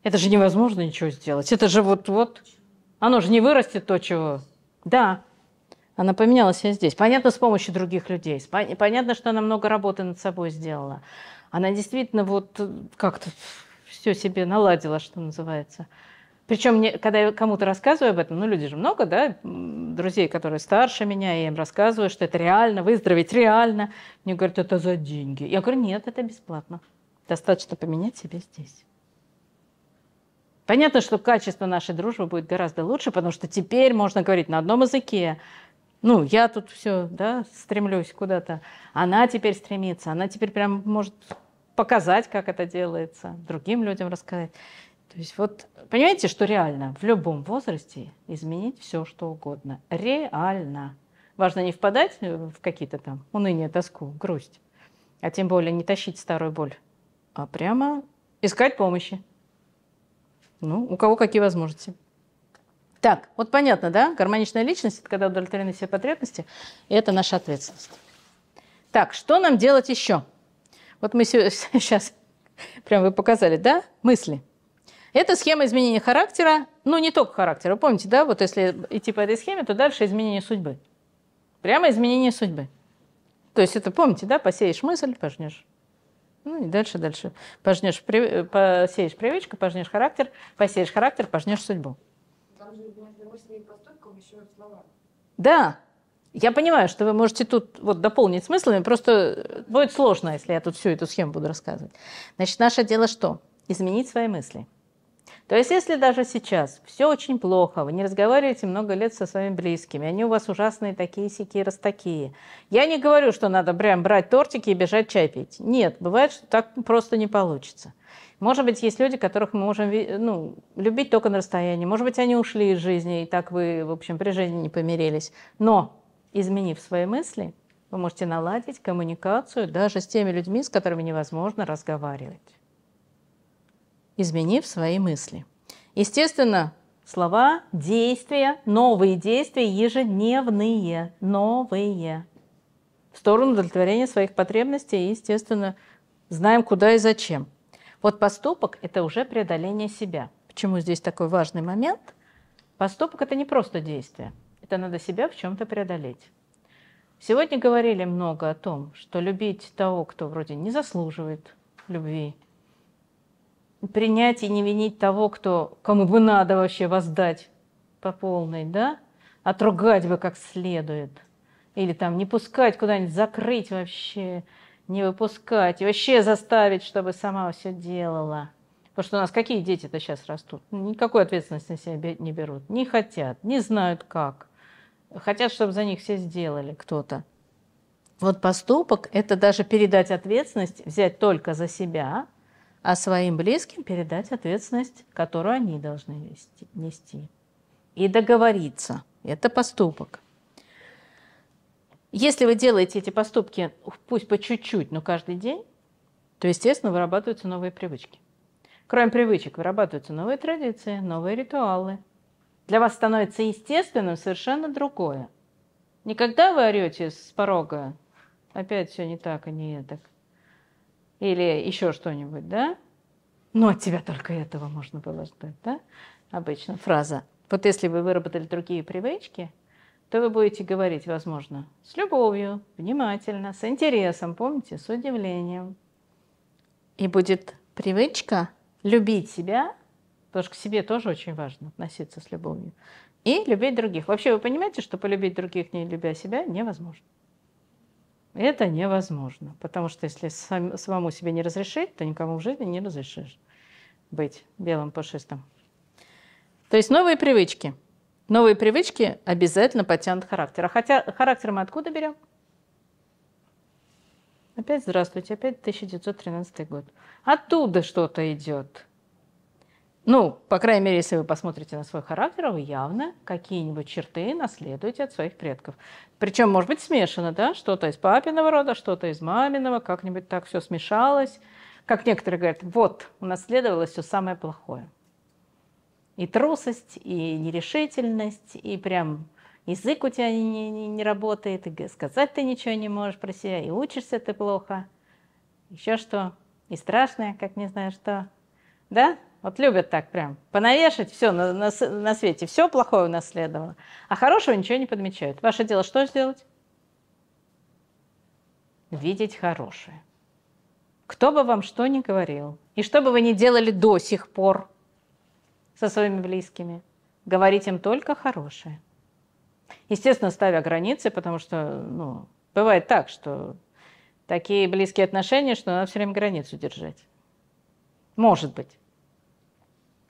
Speaker 1: Это же невозможно ничего сделать. Это же вот-вот. Оно же не вырастет то, чего. Да, она поменялась себя здесь. Понятно, с помощью других людей. Понятно, что она много работы над собой сделала. Она действительно вот э, как-то все себе наладила, что называется. Причем, мне, когда я кому-то рассказываю об этом, ну, людей же много, да, друзей, которые старше меня, я им рассказываю, что это реально, выздороветь реально. Мне говорят, это за деньги. Я говорю, нет, это бесплатно. Достаточно поменять себя здесь. Понятно, что качество нашей дружбы будет гораздо лучше, потому что теперь можно говорить на одном языке. Ну, я тут все, да, стремлюсь куда-то. Она теперь стремится, она теперь прям может показать, как это делается, другим людям рассказать. То есть вот понимаете, что реально в любом возрасте изменить все, что угодно. Реально. Важно не впадать э, в какие-то там уныние, тоску, грусть, а тем более не тащить старую боль, а прямо искать помощи. Ну, у кого какие возможности. Так, вот понятно, да? Гармоничная личность – это когда удовлетворены все потребности, и это наша ответственность. Так, что нам делать еще? Вот мы сейчас, прям вы показали, да, мысли – это схема изменения характера, ну не только характера, помните, да, вот если идти по этой схеме, то дальше изменение судьбы. Прямо изменение судьбы. То есть это, помните, да, посеешь мысль, пожнешь. Ну и дальше, дальше. Пожнешь, при... посеешь привычку, пожнешь характер, посеешь характер, пожнешь судьбу. Там же между мыслями и слова. Да, я понимаю, что вы можете тут вот дополнить смыслами, просто э, будет сложно, если я тут всю эту схему буду рассказывать. Значит, наше дело что? Изменить свои мысли – то есть, если даже сейчас все очень плохо, вы не разговариваете много лет со своими близкими, они у вас ужасные такие сики раз такие. Я не говорю, что надо прям брать тортики и бежать чай пить. Нет, бывает, что так просто не получится. Может быть, есть люди, которых мы можем ну, любить только на расстоянии. Может быть, они ушли из жизни, и так вы, в общем, при жизни не помирились. Но, изменив свои мысли, вы можете наладить коммуникацию даже с теми людьми, с которыми невозможно разговаривать изменив свои мысли. Естественно, слова, действия, новые действия ежедневные, новые, в сторону удовлетворения своих потребностей естественно, знаем, куда и зачем. Вот поступок – это уже преодоление себя. Почему здесь такой важный момент? Поступок – это не просто действие. Это надо себя в чем-то преодолеть. Сегодня говорили много о том, что любить того, кто вроде не заслуживает любви, принять и не винить того, кто, кому бы надо вообще воздать по полной, да? Отругать бы как следует. Или там не пускать куда-нибудь, закрыть вообще, не выпускать. И вообще заставить, чтобы сама все делала. Потому что у нас какие дети-то сейчас растут? Ну, никакой ответственности на себя не берут. Не хотят, не знают как. Хотят, чтобы за них все сделали кто-то. Вот поступок – это даже передать ответственность, взять только за себя – а своим близким передать ответственность, которую они должны нести. И договориться. Это поступок. Если вы делаете эти поступки, пусть по чуть-чуть, но каждый день, то, естественно, вырабатываются новые привычки. Кроме привычек, вырабатываются новые традиции, новые ритуалы. Для вас становится естественным совершенно другое. Никогда вы орете с порога, опять все не так и а не так или еще что-нибудь, да? Ну, от тебя только этого можно было ждать, да? Обычно фраза. Вот если вы выработали другие привычки, то вы будете говорить, возможно, с любовью, внимательно, с интересом, помните, с удивлением. И будет привычка любить себя, потому что к себе тоже очень важно относиться с любовью, и любить других. Вообще вы понимаете, что полюбить других, не любя себя, невозможно. Это невозможно, потому что если сам, самому себе не разрешить, то никому в жизни не разрешишь быть белым пушистым. То есть новые привычки. Новые привычки обязательно подтянут характер. А хотя характер мы откуда берем? Опять здравствуйте, опять 1913 год. Оттуда что-то идет. Ну, по крайней мере, если вы посмотрите на свой характер, вы явно какие-нибудь черты наследуете от своих предков. Причем, может быть, смешано, да? Что-то из папиного рода, что-то из маминого, как-нибудь так все смешалось. Как некоторые говорят, вот, унаследовалось все самое плохое. И трусость, и нерешительность, и прям язык у тебя не, не, не работает, и сказать ты ничего не можешь про себя, и учишься ты плохо. Еще что? И страшное, как не знаю что. Да? Вот любят так прям понавешать все на, на, на свете, все плохое унаследовано, а хорошего ничего не подмечают. Ваше дело что сделать? Видеть хорошее. Кто бы вам что ни говорил, и что бы вы ни делали до сих пор со своими близкими, говорить им только хорошее. Естественно, ставя границы, потому что ну, бывает так, что такие близкие отношения, что надо все время границу держать. Может быть.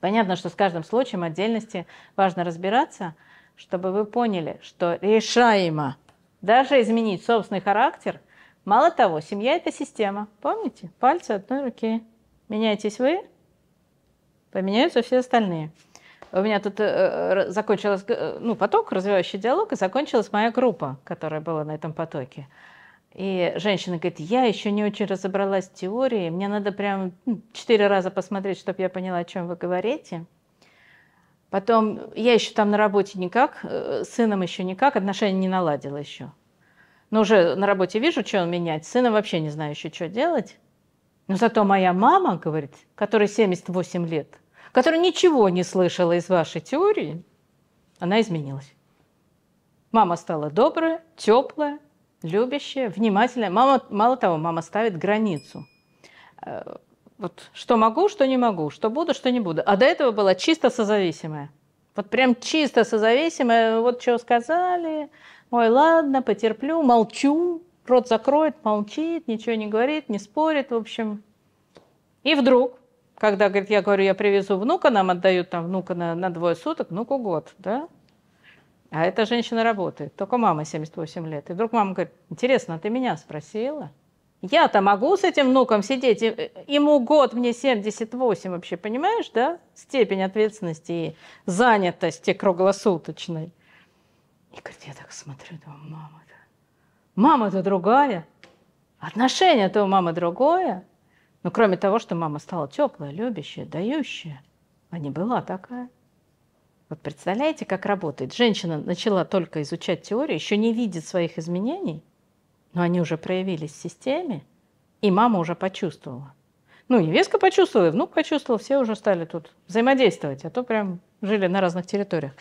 Speaker 1: Понятно, что с каждым случаем отдельности важно разбираться, чтобы вы поняли, что решаемо даже изменить собственный характер. Мало того, семья – это система. Помните? Пальцы одной руки. Меняетесь вы, поменяются все остальные. У меня тут э, э закончилась, э, ну, поток, развивающий диалог, и закончилась моя группа, которая была на этом потоке. И женщина говорит, я еще не очень разобралась в теории, мне надо прям ну, четыре раза посмотреть, чтобы я поняла, о чем вы говорите. Потом я еще там на работе никак, э, с сыном еще никак, отношения не наладила еще. Но уже на работе вижу, что он менять, Сына вообще не знаю еще, что делать. Но зато моя мама, говорит, которой 78 лет, которая ничего не слышала из вашей теории, она изменилась. Мама стала добрая, теплая, любящая, внимательная. Мама, мало того, мама ставит границу. Э, вот что могу, что не могу, что буду, что не буду. А до этого была чисто созависимая. Вот прям чисто созависимая. Вот что сказали. Ой, ладно, потерплю, молчу. Рот закроет, молчит, ничего не говорит, не спорит, в общем. И вдруг, когда, говорит, я говорю, я привезу внука, нам отдают там внука на, на двое суток, внуку год, да? А эта женщина работает, только мама 78 лет. И вдруг мама говорит, интересно, а ты меня спросила? Я-то могу с этим внуком сидеть? Э, ему год, мне 78 вообще, понимаешь, да? Степень ответственности и занятости круглосуточной. И говорит, я так смотрю, думаю, мама-то... Мама-то другая. Отношение-то у мамы другое. Ну, кроме того, что мама стала теплая, любящая, дающая, а не была такая. Вот представляете, как работает? Женщина начала только изучать теорию, еще не видит своих изменений, но они уже проявились в системе, и мама уже почувствовала. Ну, невестка почувствовала, и внук почувствовал, все уже стали тут взаимодействовать, а то прям жили на разных территориях.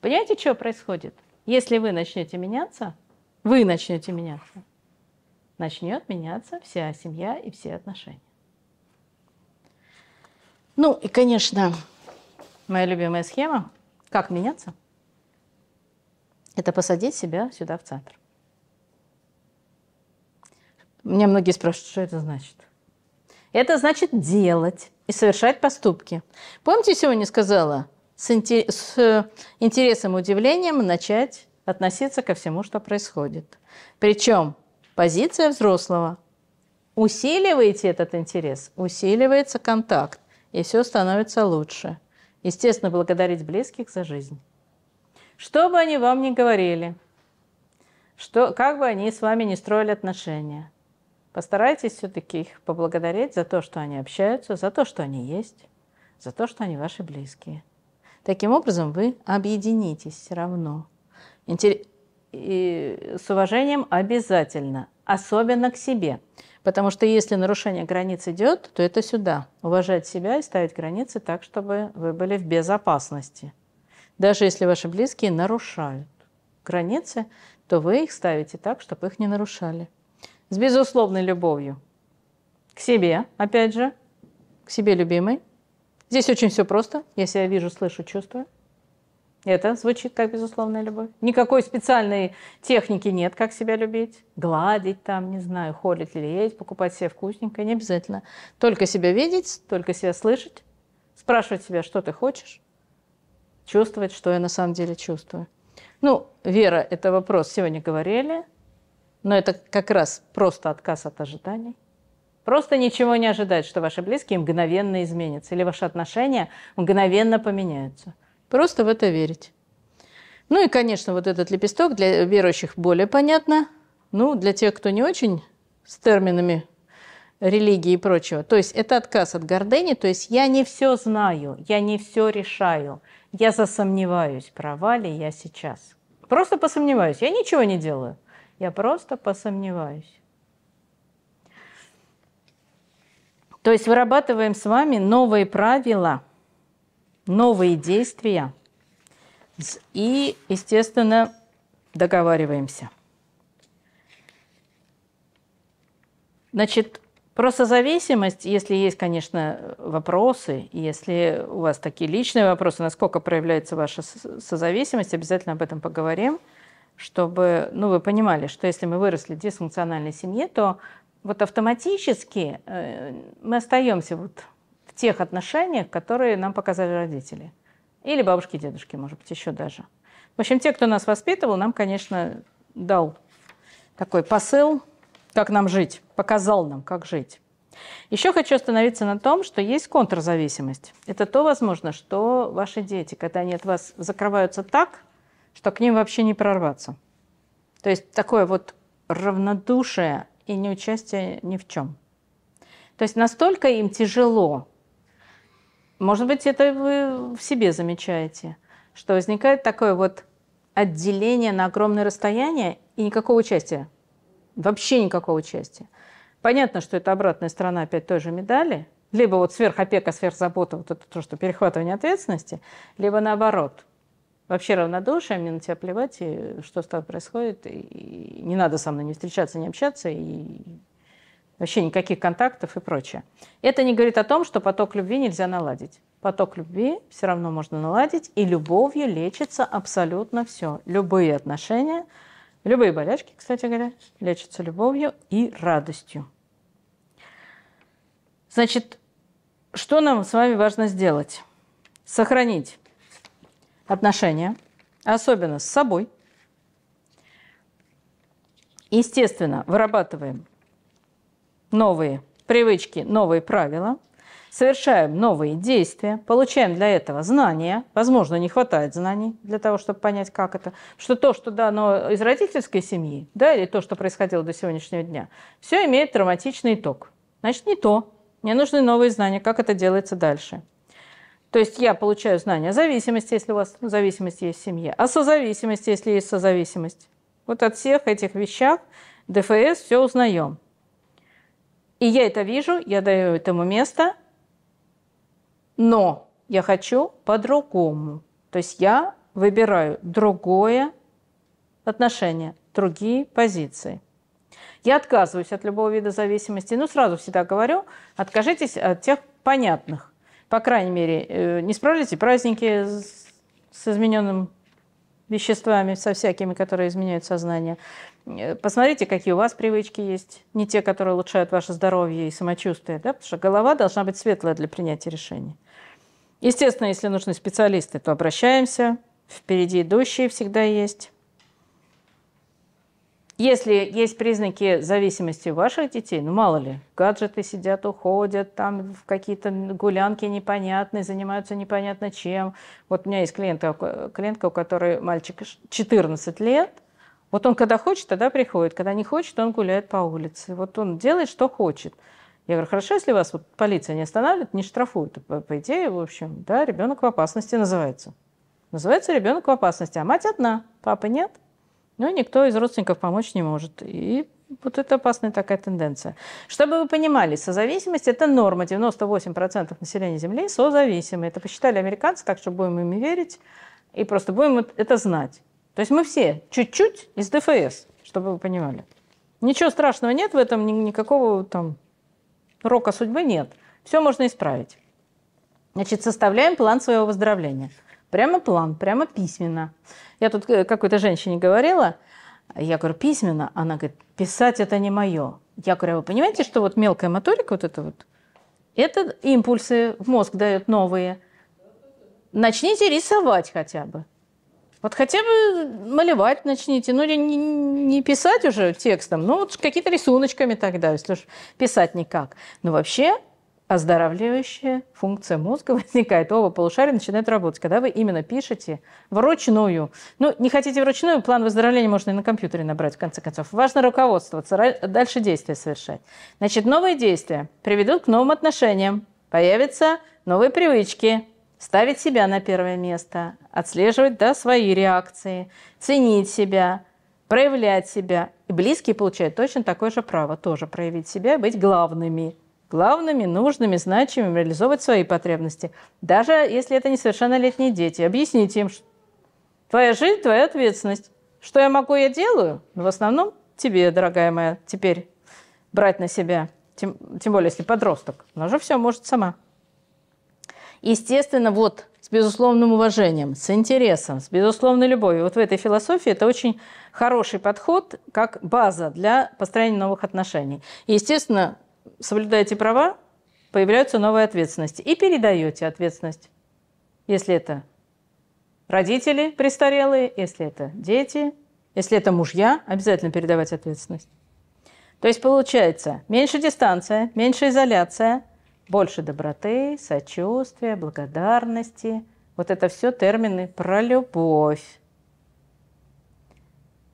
Speaker 1: Понимаете, что происходит? Если вы начнете меняться, вы начнете меняться, начнет меняться вся семья и все отношения. Ну и, конечно, моя любимая схема как меняться? Это посадить себя сюда, в центр. Мне многие спрашивают, что это значит. Это значит делать и совершать поступки. Помните, сегодня сказала, с, э, интересом и удивлением начать относиться ко всему, что происходит. Причем позиция взрослого. Усиливаете этот интерес, усиливается контакт, и все становится лучше – Естественно, благодарить близких за жизнь. Что бы они вам ни говорили, что, как бы они с вами не строили отношения, постарайтесь все-таки их поблагодарить за то, что они общаются, за то, что они есть, за то, что они ваши близкие. Таким образом, вы объединитесь все равно. Интер... И с уважением обязательно, особенно к себе – Потому что если нарушение границ идет, то это сюда. Уважать себя и ставить границы так, чтобы вы были в безопасности. Даже если ваши близкие нарушают границы, то вы их ставите так, чтобы их не нарушали. С безусловной любовью. К себе, опять же, к себе любимой. Здесь очень все просто. Я себя вижу, слышу, чувствую. Это звучит как безусловная любовь. Никакой специальной техники нет, как себя любить. Гладить там, не знаю, холить, леять, покупать себе вкусненькое, не обязательно. Только себя видеть, только себя слышать, спрашивать себя, что ты хочешь, чувствовать, что я на самом деле чувствую. Ну, вера – это вопрос, сегодня говорили, но это как раз просто отказ от ожиданий. Просто ничего не ожидать, что ваши близкие мгновенно изменятся или ваши отношения мгновенно поменяются – Просто в это верить. Ну и, конечно, вот этот лепесток для верующих более понятно. Ну, для тех, кто не очень с терминами религии и прочего. То есть это отказ от гордыни, то есть я не все знаю, я не все решаю, я засомневаюсь, права ли я сейчас. Просто посомневаюсь, я ничего не делаю, я просто посомневаюсь. То есть вырабатываем с вами новые правила – новые действия и, естественно, договариваемся. Значит, про созависимость, если есть, конечно, вопросы, если у вас такие личные вопросы, насколько проявляется ваша созависимость, обязательно об этом поговорим, чтобы ну, вы понимали, что если мы выросли в дисфункциональной семье, то вот автоматически э, мы остаемся вот тех отношениях, которые нам показали родители. Или бабушки, дедушки, может быть, еще даже. В общем, те, кто нас воспитывал, нам, конечно, дал такой посыл, как нам жить, показал нам, как жить. Еще хочу остановиться на том, что есть контрзависимость. Это то, возможно, что ваши дети, когда они от вас закрываются так, что к ним вообще не прорваться. То есть такое вот равнодушие и неучастие ни в чем. То есть настолько им тяжело может быть, это вы в себе замечаете, что возникает такое вот отделение на огромное расстояние и никакого участия. Вообще никакого участия. Понятно, что это обратная сторона опять той же медали. Либо вот сверхопека, сверхзабота, вот это то, что перехватывание ответственности, либо наоборот. Вообще равнодушие, мне на тебя плевать, и что с тобой происходит, и не надо со мной не встречаться, не общаться, и вообще никаких контактов и прочее. Это не говорит о том, что поток любви нельзя наладить. Поток любви все равно можно наладить, и любовью лечится абсолютно все. Любые отношения, любые болячки, кстати говоря, лечатся любовью и радостью. Значит, что нам с вами важно сделать? Сохранить отношения, особенно с собой. Естественно, вырабатываем новые привычки, новые правила, совершаем новые действия, получаем для этого знания. Возможно, не хватает знаний для того, чтобы понять, как это. Что то, что дано из родительской семьи, да, или то, что происходило до сегодняшнего дня, все имеет травматичный итог. Значит, не то. Мне нужны новые знания, как это делается дальше. То есть я получаю знания о зависимости, если у вас зависимость есть в семье, о а созависимости, если есть созависимость. Вот от всех этих вещах ДФС все узнаем. И я это вижу, я даю этому место, но я хочу по-другому. То есть я выбираю другое отношение, другие позиции. Я отказываюсь от любого вида зависимости. Ну, сразу всегда говорю, откажитесь от тех понятных. По крайней мере, э, не справляйте праздники с измененным веществами, со всякими, которые изменяют сознание. Э, посмотрите, какие у вас привычки есть, не те, которые улучшают ваше здоровье и самочувствие, да, потому что голова должна быть светлая для принятия решений. Естественно, если нужны специалисты, то обращаемся, впереди идущие всегда есть. Если есть признаки зависимости ваших детей, ну мало ли, гаджеты сидят, уходят, там в какие-то гулянки непонятные, занимаются непонятно чем. Вот у меня есть клиентка, клиентка у которой мальчик 14 лет – вот он когда хочет, тогда приходит. Когда не хочет, он гуляет по улице. Вот он делает, что хочет. Я говорю, хорошо, если вас вот полиция не останавливает, не штрафует. По, по идее, в общем, да, ребенок в опасности называется. Называется ребенок в опасности, а мать одна, папы нет. Ну, никто из родственников помочь не может. И вот это опасная такая тенденция. Чтобы вы понимали, созависимость – это норма. 98% населения Земли созависимы. Это посчитали американцы, так что будем им верить и просто будем это знать. То есть мы все чуть-чуть из ДФС, чтобы вы понимали. Ничего страшного нет в этом, никакого там рока судьбы нет. Все можно исправить. Значит, составляем план своего выздоровления. Прямо план, прямо письменно. Я тут э, какой-то женщине говорила, я говорю, письменно. Она говорит, писать это не мое. Я говорю, а вы понимаете, что вот мелкая моторика, вот это вот, это импульсы в мозг дает новые. Начните рисовать хотя бы. Вот хотя бы малевать начните, ну, или не, не писать уже текстом, ну, вот какие-то рисуночками тогда, если уж писать никак. Но вообще оздоравливающая функция мозга возникает. Оба полушария начинают работать, когда вы именно пишете вручную. Ну, не хотите вручную, план выздоровления можно и на компьютере набрать, в конце концов. Важно руководствоваться, дальше действия совершать. Значит, новые действия приведут к новым отношениям, появятся новые привычки – ставить себя на первое место, отслеживать да, свои реакции, ценить себя, проявлять себя. И близкие получают точно такое же право тоже проявить себя, быть главными. Главными, нужными, значимыми, реализовывать свои потребности. Даже если это несовершеннолетние дети. Объясните им, что твоя жизнь, твоя ответственность. Что я могу, я делаю. Но ну, в основном тебе, дорогая моя, теперь брать на себя. Тем, тем более, если подросток. Она же все может сама естественно, вот с безусловным уважением, с интересом, с безусловной любовью. Вот в этой философии это очень хороший подход как база для построения новых отношений. И, естественно, соблюдаете права, появляются новые ответственности. И передаете ответственность, если это родители престарелые, если это дети, если это мужья, обязательно передавать ответственность. То есть получается меньше дистанция, меньше изоляция – больше доброты, сочувствия, благодарности. Вот это все термины про любовь.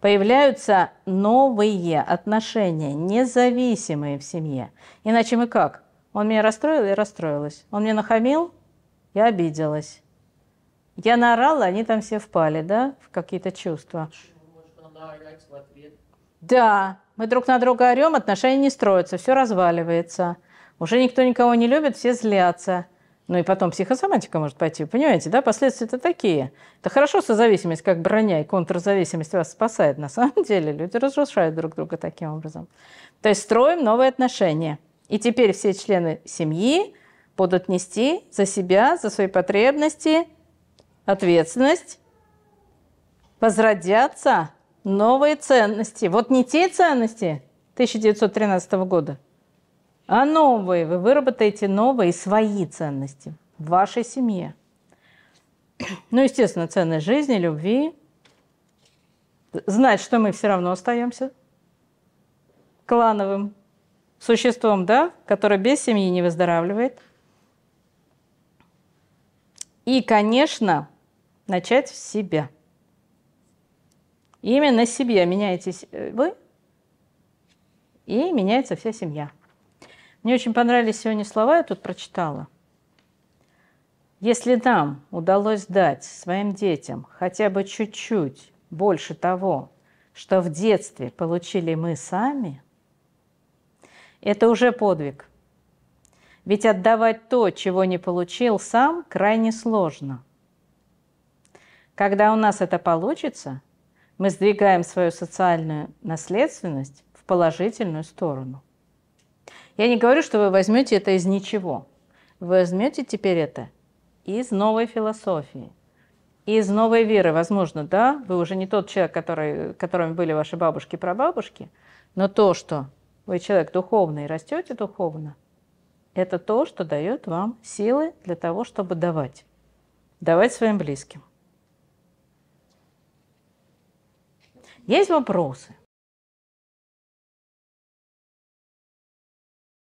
Speaker 1: Появляются новые отношения, независимые в семье. Иначе мы как? Он меня расстроил, я расстроилась. Он мне нахамил, я обиделась. Я наорала, они там все впали, да, в какие-то чувства. Да, мы друг на друга орем, отношения не строятся, все разваливается. Уже никто никого не любит, все злятся. Ну и потом психосоматика может пойти, понимаете, да? Последствия-то такие. Это хорошо созависимость, как броня, и контрзависимость вас спасает. На самом деле люди разрушают друг друга таким образом. То есть строим новые отношения. И теперь все члены семьи будут нести за себя, за свои потребности ответственность, возродятся новые ценности. Вот не те ценности 1913 года, а новые, вы выработаете новые свои ценности в вашей семье. Ну, естественно, ценность жизни, любви. Знать, что мы все равно остаемся клановым существом, да, которое без семьи не выздоравливает. И, конечно, начать с себя. Именно себе меняетесь э, вы, и меняется вся семья. Мне очень понравились сегодня слова, я тут прочитала. Если нам удалось дать своим детям хотя бы чуть-чуть больше того, что в детстве получили мы сами, это уже подвиг. Ведь отдавать то, чего не получил сам, крайне сложно. Когда у нас это получится, мы сдвигаем свою социальную наследственность в положительную сторону. Я не говорю, что вы возьмете это из ничего. Вы возьмете теперь это из новой философии, из новой веры, возможно, да, вы уже не тот человек, который, которыми были ваши бабушки и прабабушки, но то, что вы человек духовный растете духовно, это то, что дает вам силы для того, чтобы давать. Давать своим близким. Есть вопросы?